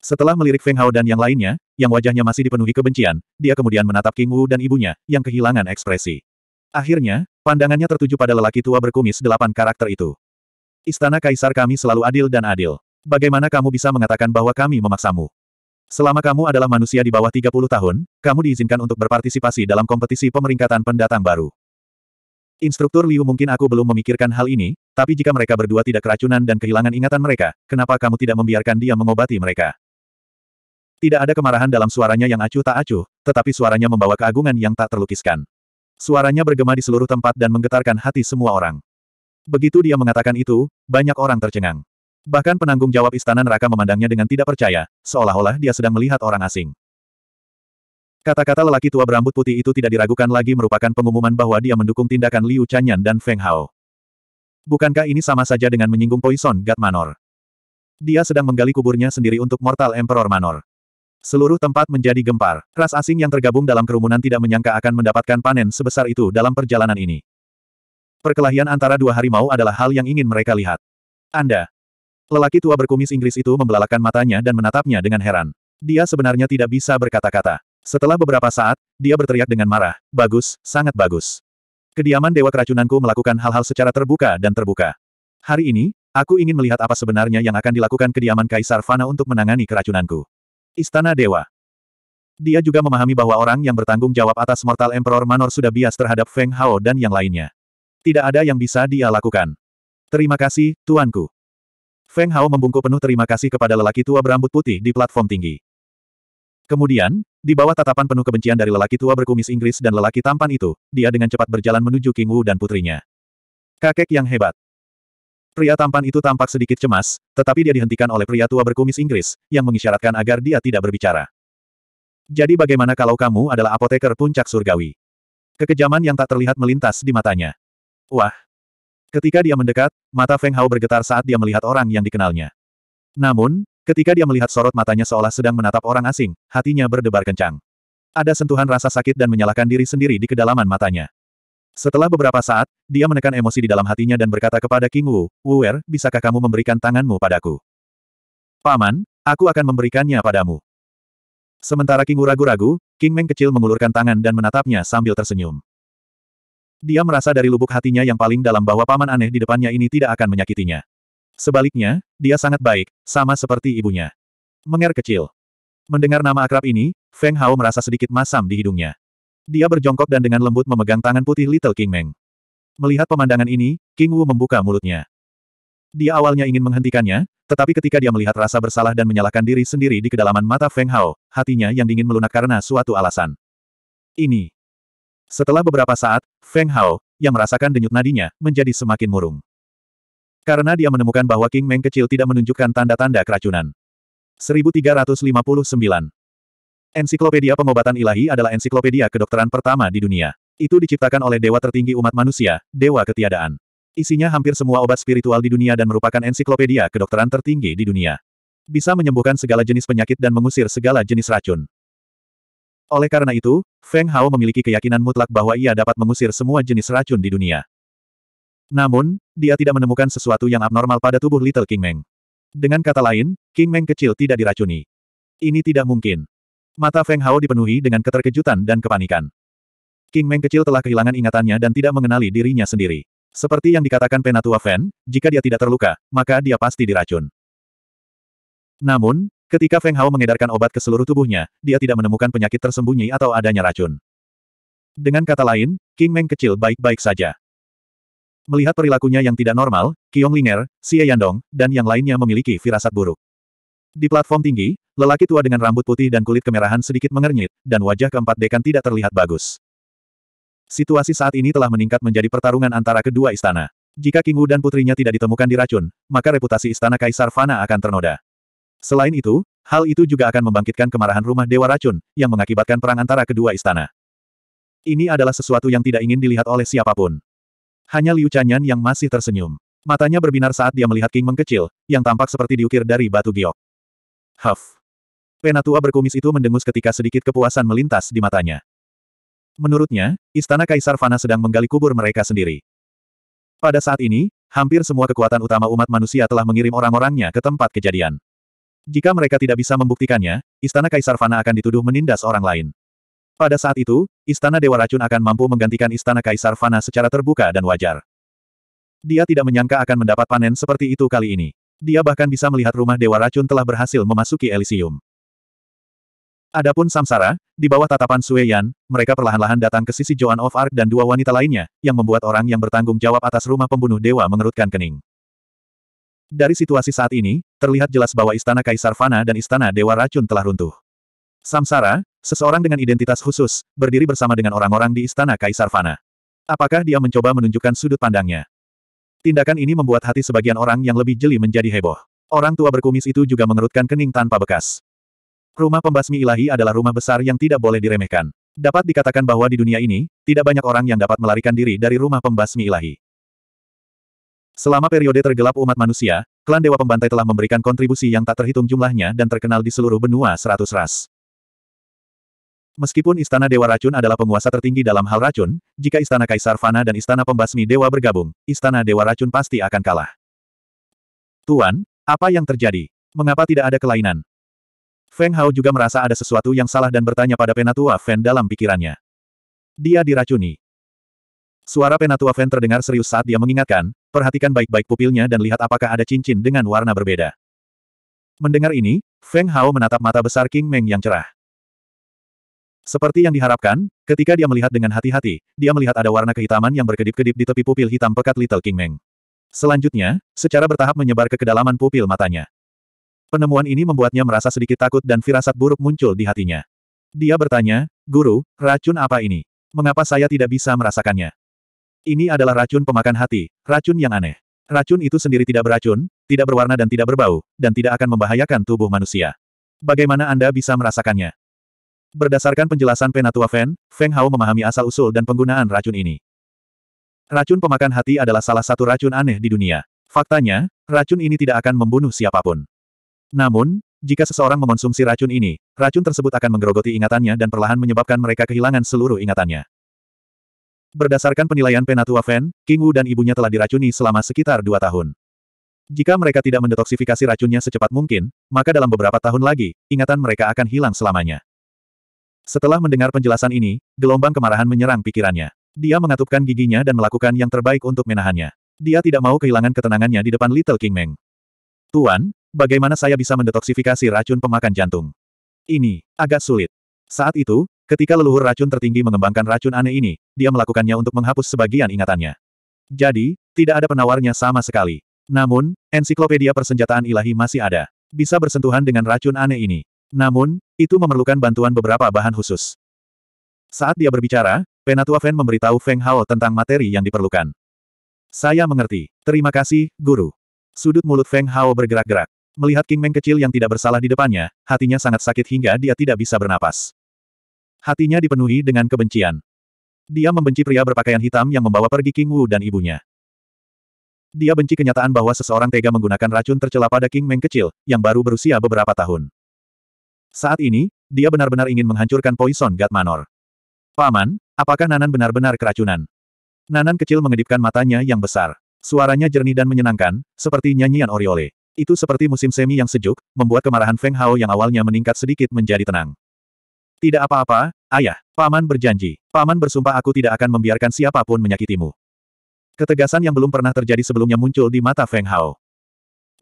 Setelah melirik Feng Hao dan yang lainnya, yang wajahnya masih dipenuhi kebencian, dia kemudian menatap King Wu dan ibunya, yang kehilangan ekspresi. Akhirnya, Pandangannya tertuju pada lelaki tua berkumis delapan karakter itu. Istana Kaisar kami selalu adil dan adil. Bagaimana kamu bisa mengatakan bahwa kami memaksamu? Selama kamu adalah manusia di bawah 30 tahun, kamu diizinkan untuk berpartisipasi dalam kompetisi pemeringkatan pendatang baru. Instruktur Liu mungkin aku belum memikirkan hal ini, tapi jika mereka berdua tidak keracunan dan kehilangan ingatan mereka, kenapa kamu tidak membiarkan dia mengobati mereka? Tidak ada kemarahan dalam suaranya yang acuh tak acuh, tetapi suaranya membawa keagungan yang tak terlukiskan. Suaranya bergema di seluruh tempat dan menggetarkan hati semua orang. Begitu dia mengatakan itu, banyak orang tercengang. Bahkan penanggung jawab istana neraka memandangnya dengan tidak percaya, seolah-olah dia sedang melihat orang asing. Kata-kata lelaki tua berambut putih itu tidak diragukan lagi merupakan pengumuman bahwa dia mendukung tindakan Liu Chanyan dan Feng Hao. Bukankah ini sama saja dengan menyinggung Poison God Manor? Dia sedang menggali kuburnya sendiri untuk Mortal Emperor Manor. Seluruh tempat menjadi gempar. Ras asing yang tergabung dalam kerumunan tidak menyangka akan mendapatkan panen sebesar itu dalam perjalanan ini. Perkelahian antara dua harimau adalah hal yang ingin mereka lihat. Anda. Lelaki tua berkumis Inggris itu membelalakan matanya dan menatapnya dengan heran. Dia sebenarnya tidak bisa berkata-kata. Setelah beberapa saat, dia berteriak dengan marah, bagus, sangat bagus. Kediaman Dewa Keracunanku melakukan hal-hal secara terbuka dan terbuka. Hari ini, aku ingin melihat apa sebenarnya yang akan dilakukan kediaman Kaisar Fana untuk menangani keracunanku. Istana Dewa. Dia juga memahami bahwa orang yang bertanggung jawab atas Mortal Emperor Manor sudah bias terhadap Feng Hao dan yang lainnya. Tidak ada yang bisa dia lakukan. Terima kasih, tuanku. Feng Hao membungkuk penuh terima kasih kepada lelaki tua berambut putih di platform tinggi. Kemudian, di bawah tatapan penuh kebencian dari lelaki tua berkumis Inggris dan lelaki tampan itu, dia dengan cepat berjalan menuju King Wu dan putrinya. Kakek yang hebat. Pria tampan itu tampak sedikit cemas, tetapi dia dihentikan oleh pria tua berkumis Inggris, yang mengisyaratkan agar dia tidak berbicara. Jadi bagaimana kalau kamu adalah apoteker puncak surgawi? Kekejaman yang tak terlihat melintas di matanya. Wah! Ketika dia mendekat, mata Feng Hao bergetar saat dia melihat orang yang dikenalnya. Namun, ketika dia melihat sorot matanya seolah sedang menatap orang asing, hatinya berdebar kencang. Ada sentuhan rasa sakit dan menyalahkan diri sendiri di kedalaman matanya. Setelah beberapa saat, dia menekan emosi di dalam hatinya dan berkata kepada King Wu, Wu Er, bisakah kamu memberikan tanganmu padaku? Paman, aku akan memberikannya padamu. Sementara King Wu ragu-ragu, King Meng kecil mengulurkan tangan dan menatapnya sambil tersenyum. Dia merasa dari lubuk hatinya yang paling dalam bahwa paman aneh di depannya ini tidak akan menyakitinya. Sebaliknya, dia sangat baik, sama seperti ibunya. Menger kecil. Mendengar nama akrab ini, Feng Hao merasa sedikit masam di hidungnya. Dia berjongkok dan dengan lembut memegang tangan putih Little King Meng. Melihat pemandangan ini, King Wu membuka mulutnya. Dia awalnya ingin menghentikannya, tetapi ketika dia melihat rasa bersalah dan menyalahkan diri sendiri di kedalaman mata Feng Hao, hatinya yang dingin melunak karena suatu alasan. Ini. Setelah beberapa saat, Feng Hao, yang merasakan denyut nadinya, menjadi semakin murung. Karena dia menemukan bahwa King Meng kecil tidak menunjukkan tanda-tanda keracunan. 1359. Ensiklopedia Pengobatan Ilahi adalah ensiklopedia kedokteran pertama di dunia. Itu diciptakan oleh dewa tertinggi umat manusia, Dewa Ketiadaan. Isinya hampir semua obat spiritual di dunia dan merupakan ensiklopedia kedokteran tertinggi di dunia. Bisa menyembuhkan segala jenis penyakit dan mengusir segala jenis racun. Oleh karena itu, Feng Hao memiliki keyakinan mutlak bahwa ia dapat mengusir semua jenis racun di dunia. Namun, dia tidak menemukan sesuatu yang abnormal pada tubuh Little King Meng. Dengan kata lain, King Meng kecil tidak diracuni. Ini tidak mungkin. Mata Feng Hao dipenuhi dengan keterkejutan dan kepanikan. King Meng kecil telah kehilangan ingatannya dan tidak mengenali dirinya sendiri. Seperti yang dikatakan Penatua Feng, jika dia tidak terluka, maka dia pasti diracun. Namun, ketika Feng Hao mengedarkan obat ke seluruh tubuhnya, dia tidak menemukan penyakit tersembunyi atau adanya racun. Dengan kata lain, King Meng kecil baik-baik saja. Melihat perilakunya yang tidak normal, Qiong Linger, Xie Yandong, dan yang lainnya memiliki firasat buruk. Di platform tinggi, lelaki tua dengan rambut putih dan kulit kemerahan sedikit mengernyit, dan wajah keempat dekan tidak terlihat bagus. Situasi saat ini telah meningkat menjadi pertarungan antara kedua istana. Jika King Wu dan putrinya tidak ditemukan diracun, maka reputasi istana Kaisar Fana akan ternoda. Selain itu, hal itu juga akan membangkitkan kemarahan rumah Dewa Racun, yang mengakibatkan perang antara kedua istana. Ini adalah sesuatu yang tidak ingin dilihat oleh siapapun. Hanya Liu Chanyan yang masih tersenyum. Matanya berbinar saat dia melihat King mengkecil, yang tampak seperti diukir dari batu giok. Huff. Penatua berkumis itu mendengus ketika sedikit kepuasan melintas di matanya. Menurutnya, Istana Kaisar Fana sedang menggali kubur mereka sendiri. Pada saat ini, hampir semua kekuatan utama umat manusia telah mengirim orang-orangnya ke tempat kejadian. Jika mereka tidak bisa membuktikannya, Istana Kaisar Fana akan dituduh menindas orang lain. Pada saat itu, Istana Dewa Racun akan mampu menggantikan Istana Kaisar Fana secara terbuka dan wajar. Dia tidak menyangka akan mendapat panen seperti itu kali ini. Dia bahkan bisa melihat rumah Dewa Racun telah berhasil memasuki Elysium. Adapun Samsara, di bawah tatapan Sue Yan, mereka perlahan-lahan datang ke sisi Joan of Arc dan dua wanita lainnya, yang membuat orang yang bertanggung jawab atas rumah pembunuh dewa mengerutkan kening. Dari situasi saat ini, terlihat jelas bahwa Istana Kaisar Fana dan Istana Dewa Racun telah runtuh. Samsara, seseorang dengan identitas khusus, berdiri bersama dengan orang-orang di Istana Kaisar Fana. Apakah dia mencoba menunjukkan sudut pandangnya? Tindakan ini membuat hati sebagian orang yang lebih jeli menjadi heboh. Orang tua berkumis itu juga mengerutkan kening tanpa bekas. Rumah pembasmi ilahi adalah rumah besar yang tidak boleh diremehkan. Dapat dikatakan bahwa di dunia ini, tidak banyak orang yang dapat melarikan diri dari rumah pembasmi ilahi. Selama periode tergelap umat manusia, klan Dewa Pembantai telah memberikan kontribusi yang tak terhitung jumlahnya dan terkenal di seluruh benua seratus ras. Meskipun Istana Dewa Racun adalah penguasa tertinggi dalam hal racun, jika Istana Kaisar Fana dan Istana Pembasmi Dewa bergabung, Istana Dewa Racun pasti akan kalah. Tuan, apa yang terjadi? Mengapa tidak ada kelainan? Feng Hao juga merasa ada sesuatu yang salah dan bertanya pada Penatua Fen dalam pikirannya. Dia diracuni. Suara Penatua Fen terdengar serius saat dia mengingatkan, perhatikan baik-baik pupilnya dan lihat apakah ada cincin dengan warna berbeda. Mendengar ini, Feng Hao menatap mata besar King Meng yang cerah. Seperti yang diharapkan, ketika dia melihat dengan hati-hati, dia melihat ada warna kehitaman yang berkedip-kedip di tepi pupil hitam pekat Little King Meng. Selanjutnya, secara bertahap menyebar ke kedalaman pupil matanya. Penemuan ini membuatnya merasa sedikit takut dan firasat buruk muncul di hatinya. Dia bertanya, Guru, racun apa ini? Mengapa saya tidak bisa merasakannya? Ini adalah racun pemakan hati, racun yang aneh. Racun itu sendiri tidak beracun, tidak berwarna dan tidak berbau, dan tidak akan membahayakan tubuh manusia. Bagaimana Anda bisa merasakannya? Berdasarkan penjelasan Penatua Feng Hao memahami asal-usul dan penggunaan racun ini. Racun pemakan hati adalah salah satu racun aneh di dunia. Faktanya, racun ini tidak akan membunuh siapapun. Namun, jika seseorang mengonsumsi racun ini, racun tersebut akan menggerogoti ingatannya dan perlahan menyebabkan mereka kehilangan seluruh ingatannya. Berdasarkan penilaian Penatua Fen, King Wu dan ibunya telah diracuni selama sekitar dua tahun. Jika mereka tidak mendetoksifikasi racunnya secepat mungkin, maka dalam beberapa tahun lagi, ingatan mereka akan hilang selamanya. Setelah mendengar penjelasan ini, gelombang kemarahan menyerang pikirannya. Dia mengatupkan giginya dan melakukan yang terbaik untuk menahannya. Dia tidak mau kehilangan ketenangannya di depan Little King Meng. Tuan, bagaimana saya bisa mendetoksifikasi racun pemakan jantung? Ini, agak sulit. Saat itu, ketika leluhur racun tertinggi mengembangkan racun aneh ini, dia melakukannya untuk menghapus sebagian ingatannya. Jadi, tidak ada penawarnya sama sekali. Namun, ensiklopedia persenjataan ilahi masih ada. Bisa bersentuhan dengan racun aneh ini. Namun, itu memerlukan bantuan beberapa bahan khusus. Saat dia berbicara, Penatua Fan memberitahu Feng Hao tentang materi yang diperlukan. Saya mengerti. Terima kasih, Guru. Sudut mulut Feng Hao bergerak-gerak. Melihat King Meng kecil yang tidak bersalah di depannya, hatinya sangat sakit hingga dia tidak bisa bernapas. Hatinya dipenuhi dengan kebencian. Dia membenci pria berpakaian hitam yang membawa pergi King Wu dan ibunya. Dia benci kenyataan bahwa seseorang tega menggunakan racun tercela pada King Meng kecil, yang baru berusia beberapa tahun. Saat ini, dia benar-benar ingin menghancurkan Poison God Manor. Paman, apakah Nanan benar-benar keracunan? Nanan kecil mengedipkan matanya yang besar. Suaranya jernih dan menyenangkan, seperti nyanyian Oriole. Itu seperti musim semi yang sejuk, membuat kemarahan Feng Hao yang awalnya meningkat sedikit menjadi tenang. Tidak apa-apa, ayah. Paman berjanji. Paman bersumpah aku tidak akan membiarkan siapapun menyakitimu. Ketegasan yang belum pernah terjadi sebelumnya muncul di mata Feng Hao.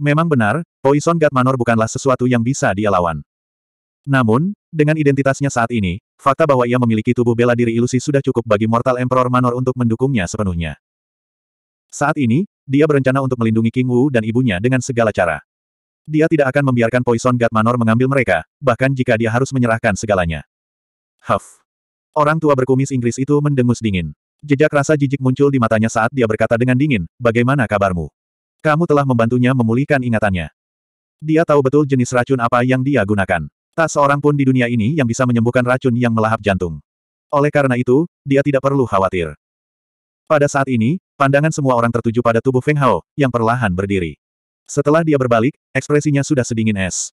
Memang benar, Poison God Manor bukanlah sesuatu yang bisa dia lawan. Namun, dengan identitasnya saat ini, fakta bahwa ia memiliki tubuh bela diri ilusi sudah cukup bagi Mortal Emperor Manor untuk mendukungnya sepenuhnya. Saat ini, dia berencana untuk melindungi King Wu dan ibunya dengan segala cara. Dia tidak akan membiarkan Poison God Manor mengambil mereka, bahkan jika dia harus menyerahkan segalanya. Huff. Orang tua berkumis Inggris itu mendengus dingin. Jejak rasa jijik muncul di matanya saat dia berkata dengan dingin, bagaimana kabarmu? Kamu telah membantunya memulihkan ingatannya. Dia tahu betul jenis racun apa yang dia gunakan. Tak seorang pun di dunia ini yang bisa menyembuhkan racun yang melahap jantung. Oleh karena itu, dia tidak perlu khawatir. Pada saat ini, pandangan semua orang tertuju pada tubuh Feng Hao, yang perlahan berdiri. Setelah dia berbalik, ekspresinya sudah sedingin es.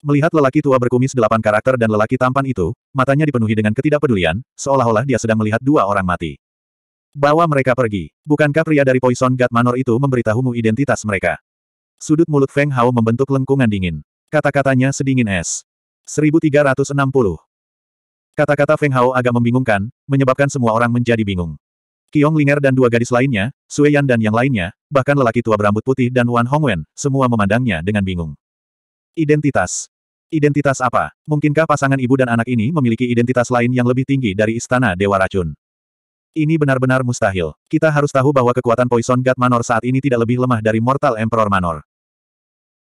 Melihat lelaki tua berkumis delapan karakter dan lelaki tampan itu, matanya dipenuhi dengan ketidakpedulian, seolah-olah dia sedang melihat dua orang mati. Bawa mereka pergi. Bukankah pria dari Poison God Manor itu memberitahumu identitas mereka? Sudut mulut Feng Hao membentuk lengkungan dingin. Kata-katanya sedingin es. 1360. Kata-kata Feng Hao agak membingungkan, menyebabkan semua orang menjadi bingung. Qiong Linger dan dua gadis lainnya, Sui Yan dan yang lainnya, bahkan lelaki tua berambut putih dan Wan Hongwen, semua memandangnya dengan bingung. Identitas. Identitas apa? Mungkinkah pasangan ibu dan anak ini memiliki identitas lain yang lebih tinggi dari Istana Dewa Racun? Ini benar-benar mustahil. Kita harus tahu bahwa kekuatan Poison God Manor saat ini tidak lebih lemah dari Mortal Emperor Manor.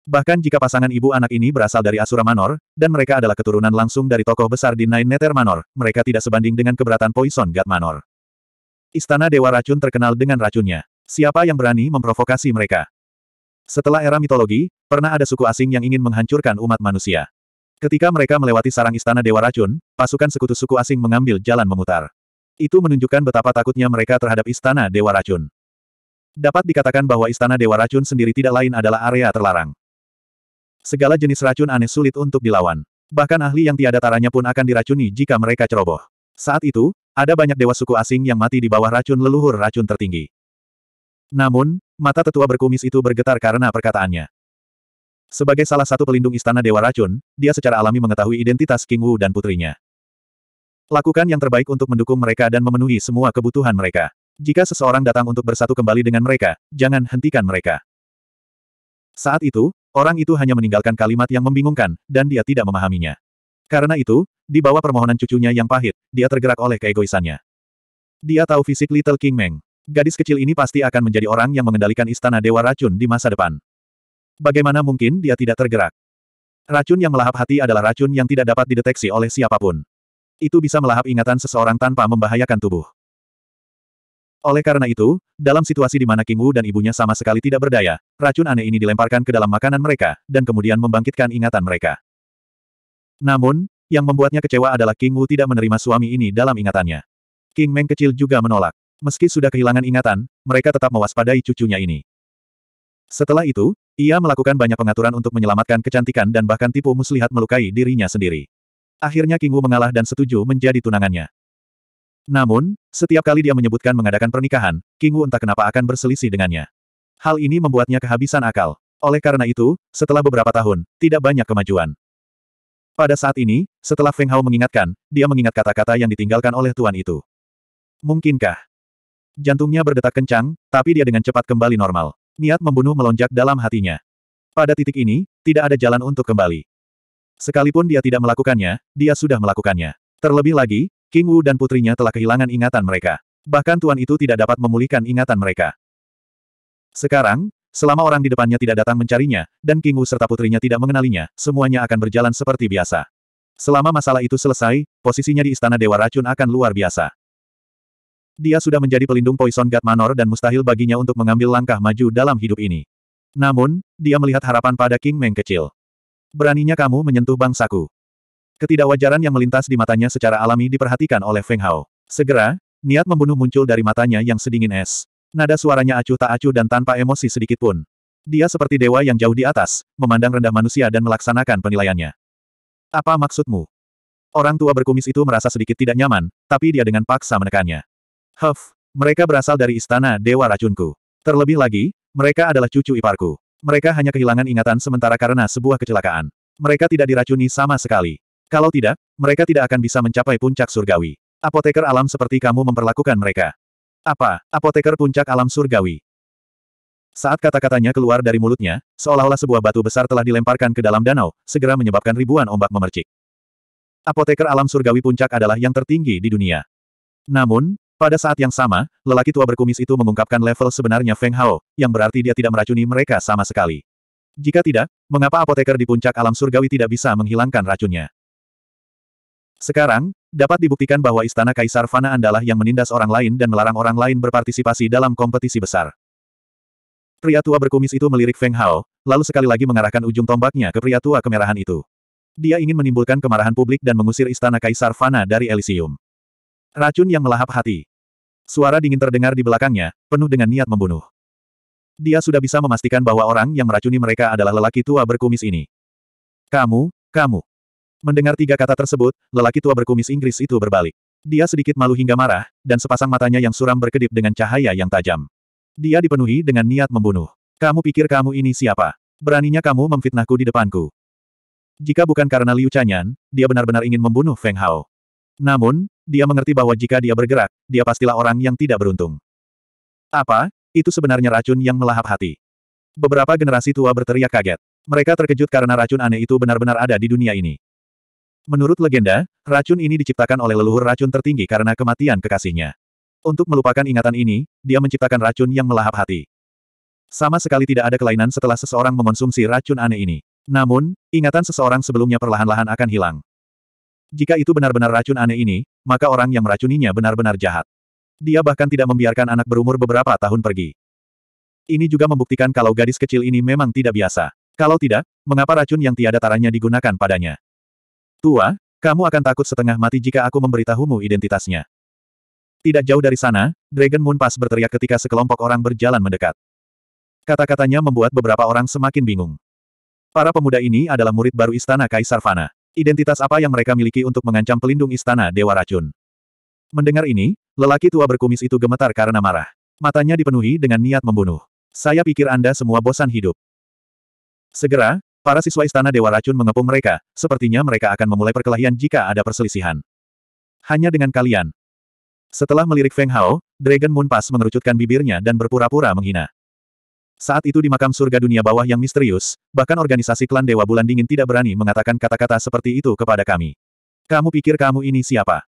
Bahkan jika pasangan ibu anak ini berasal dari Asura Manor, dan mereka adalah keturunan langsung dari tokoh besar di Nine Nether Manor, mereka tidak sebanding dengan keberatan Poison God Manor. Istana Dewa Racun terkenal dengan racunnya. Siapa yang berani memprovokasi mereka? Setelah era mitologi, pernah ada suku asing yang ingin menghancurkan umat manusia. Ketika mereka melewati sarang Istana Dewa Racun, pasukan sekutu suku asing mengambil jalan memutar. Itu menunjukkan betapa takutnya mereka terhadap Istana Dewa Racun. Dapat dikatakan bahwa Istana Dewa Racun sendiri tidak lain adalah area terlarang. Segala jenis racun aneh sulit untuk dilawan. Bahkan ahli yang tiada taranya pun akan diracuni jika mereka ceroboh. Saat itu, ada banyak dewa suku asing yang mati di bawah racun leluhur racun tertinggi. Namun, mata tetua berkumis itu bergetar karena perkataannya. Sebagai salah satu pelindung istana Dewa Racun, dia secara alami mengetahui identitas King Wu dan putrinya. Lakukan yang terbaik untuk mendukung mereka dan memenuhi semua kebutuhan mereka. Jika seseorang datang untuk bersatu kembali dengan mereka, jangan hentikan mereka. Saat itu, orang itu hanya meninggalkan kalimat yang membingungkan, dan dia tidak memahaminya. Karena itu, di bawah permohonan cucunya yang pahit, dia tergerak oleh keegoisannya. Dia tahu fisik Little King Meng. Gadis kecil ini pasti akan menjadi orang yang mengendalikan istana Dewa Racun di masa depan. Bagaimana mungkin dia tidak tergerak? Racun yang melahap hati adalah racun yang tidak dapat dideteksi oleh siapapun. Itu bisa melahap ingatan seseorang tanpa membahayakan tubuh. Oleh karena itu, dalam situasi di mana King Wu dan ibunya sama sekali tidak berdaya, racun aneh ini dilemparkan ke dalam makanan mereka, dan kemudian membangkitkan ingatan mereka. Namun, yang membuatnya kecewa adalah King Wu tidak menerima suami ini dalam ingatannya. King Meng kecil juga menolak. Meski sudah kehilangan ingatan, mereka tetap mewaspadai cucunya ini. Setelah itu, ia melakukan banyak pengaturan untuk menyelamatkan kecantikan dan bahkan tipu muslihat melukai dirinya sendiri. Akhirnya King Wu mengalah dan setuju menjadi tunangannya. Namun, setiap kali dia menyebutkan mengadakan pernikahan, King Wu entah kenapa akan berselisih dengannya. Hal ini membuatnya kehabisan akal. Oleh karena itu, setelah beberapa tahun, tidak banyak kemajuan. Pada saat ini, setelah Feng Hao mengingatkan, dia mengingat kata-kata yang ditinggalkan oleh tuan itu. Mungkinkah? Jantungnya berdetak kencang, tapi dia dengan cepat kembali normal. Niat membunuh melonjak dalam hatinya. Pada titik ini, tidak ada jalan untuk kembali. Sekalipun dia tidak melakukannya, dia sudah melakukannya. Terlebih lagi, King Wu dan putrinya telah kehilangan ingatan mereka. Bahkan tuan itu tidak dapat memulihkan ingatan mereka. Sekarang, selama orang di depannya tidak datang mencarinya, dan King Wu serta putrinya tidak mengenalinya, semuanya akan berjalan seperti biasa. Selama masalah itu selesai, posisinya di Istana Dewa Racun akan luar biasa. Dia sudah menjadi pelindung Poison God Manor dan mustahil baginya untuk mengambil langkah maju dalam hidup ini. Namun, dia melihat harapan pada King Meng kecil. Beraninya kamu menyentuh bangsaku. Ketidakwajaran yang melintas di matanya secara alami diperhatikan oleh Feng Hao. Segera, niat membunuh muncul dari matanya yang sedingin es. Nada suaranya acuh tak acuh dan tanpa emosi sedikit pun. Dia seperti dewa yang jauh di atas, memandang rendah manusia dan melaksanakan penilaiannya. Apa maksudmu? Orang tua berkumis itu merasa sedikit tidak nyaman, tapi dia dengan paksa menekannya. Huff, mereka berasal dari istana Dewa Racunku. Terlebih lagi, mereka adalah cucu iparku. Mereka hanya kehilangan ingatan sementara karena sebuah kecelakaan. Mereka tidak diracuni sama sekali. Kalau tidak, mereka tidak akan bisa mencapai puncak surgawi. Apoteker alam seperti kamu memperlakukan mereka. Apa, apoteker puncak alam surgawi? Saat kata-katanya keluar dari mulutnya, seolah-olah sebuah batu besar telah dilemparkan ke dalam danau, segera menyebabkan ribuan ombak memercik. Apoteker alam surgawi puncak adalah yang tertinggi di dunia. Namun, pada saat yang sama, lelaki tua berkumis itu mengungkapkan level sebenarnya Feng Hao, yang berarti dia tidak meracuni mereka sama sekali. Jika tidak, mengapa apoteker di puncak alam surgawi tidak bisa menghilangkan racunnya? Sekarang, dapat dibuktikan bahwa istana Kaisar Fana adalah yang menindas orang lain dan melarang orang lain berpartisipasi dalam kompetisi besar. Pria tua berkumis itu melirik Feng Hao, lalu sekali lagi mengarahkan ujung tombaknya ke pria tua kemerahan itu. Dia ingin menimbulkan kemarahan publik dan mengusir istana Kaisar Fana dari Elysium. Racun yang melahap hati. Suara dingin terdengar di belakangnya, penuh dengan niat membunuh. Dia sudah bisa memastikan bahwa orang yang meracuni mereka adalah lelaki tua berkumis ini. Kamu, kamu. Mendengar tiga kata tersebut, lelaki tua berkumis Inggris itu berbalik. Dia sedikit malu hingga marah, dan sepasang matanya yang suram berkedip dengan cahaya yang tajam. Dia dipenuhi dengan niat membunuh. Kamu pikir kamu ini siapa? Beraninya kamu memfitnahku di depanku. Jika bukan karena Liu Chanyan, dia benar-benar ingin membunuh Feng Hao. Namun, dia mengerti bahwa jika dia bergerak, dia pastilah orang yang tidak beruntung. Apa? Itu sebenarnya racun yang melahap hati. Beberapa generasi tua berteriak kaget. Mereka terkejut karena racun aneh itu benar-benar ada di dunia ini. Menurut legenda, racun ini diciptakan oleh leluhur racun tertinggi karena kematian kekasihnya. Untuk melupakan ingatan ini, dia menciptakan racun yang melahap hati. Sama sekali tidak ada kelainan setelah seseorang mengonsumsi racun aneh ini. Namun, ingatan seseorang sebelumnya perlahan-lahan akan hilang. Jika itu benar-benar racun aneh ini, maka orang yang meracuninya benar-benar jahat. Dia bahkan tidak membiarkan anak berumur beberapa tahun pergi. Ini juga membuktikan kalau gadis kecil ini memang tidak biasa. Kalau tidak, mengapa racun yang tiada taranya digunakan padanya? Tua, kamu akan takut setengah mati jika aku memberitahumu identitasnya. Tidak jauh dari sana, Dragon Moon Pass berteriak ketika sekelompok orang berjalan mendekat. Kata-katanya membuat beberapa orang semakin bingung. Para pemuda ini adalah murid baru Istana Kaisar Fana. Identitas apa yang mereka miliki untuk mengancam pelindung Istana Dewa Racun? Mendengar ini, lelaki tua berkumis itu gemetar karena marah. Matanya dipenuhi dengan niat membunuh. Saya pikir Anda semua bosan hidup. Segera, Para siswa Istana Dewa Racun mengepung mereka, sepertinya mereka akan memulai perkelahian jika ada perselisihan. Hanya dengan kalian. Setelah melirik Feng Hao, Dragon Moon Pass mengerucutkan bibirnya dan berpura-pura menghina. Saat itu di makam surga dunia bawah yang misterius, bahkan organisasi klan Dewa Bulan Dingin tidak berani mengatakan kata-kata seperti itu kepada kami. Kamu pikir kamu ini siapa?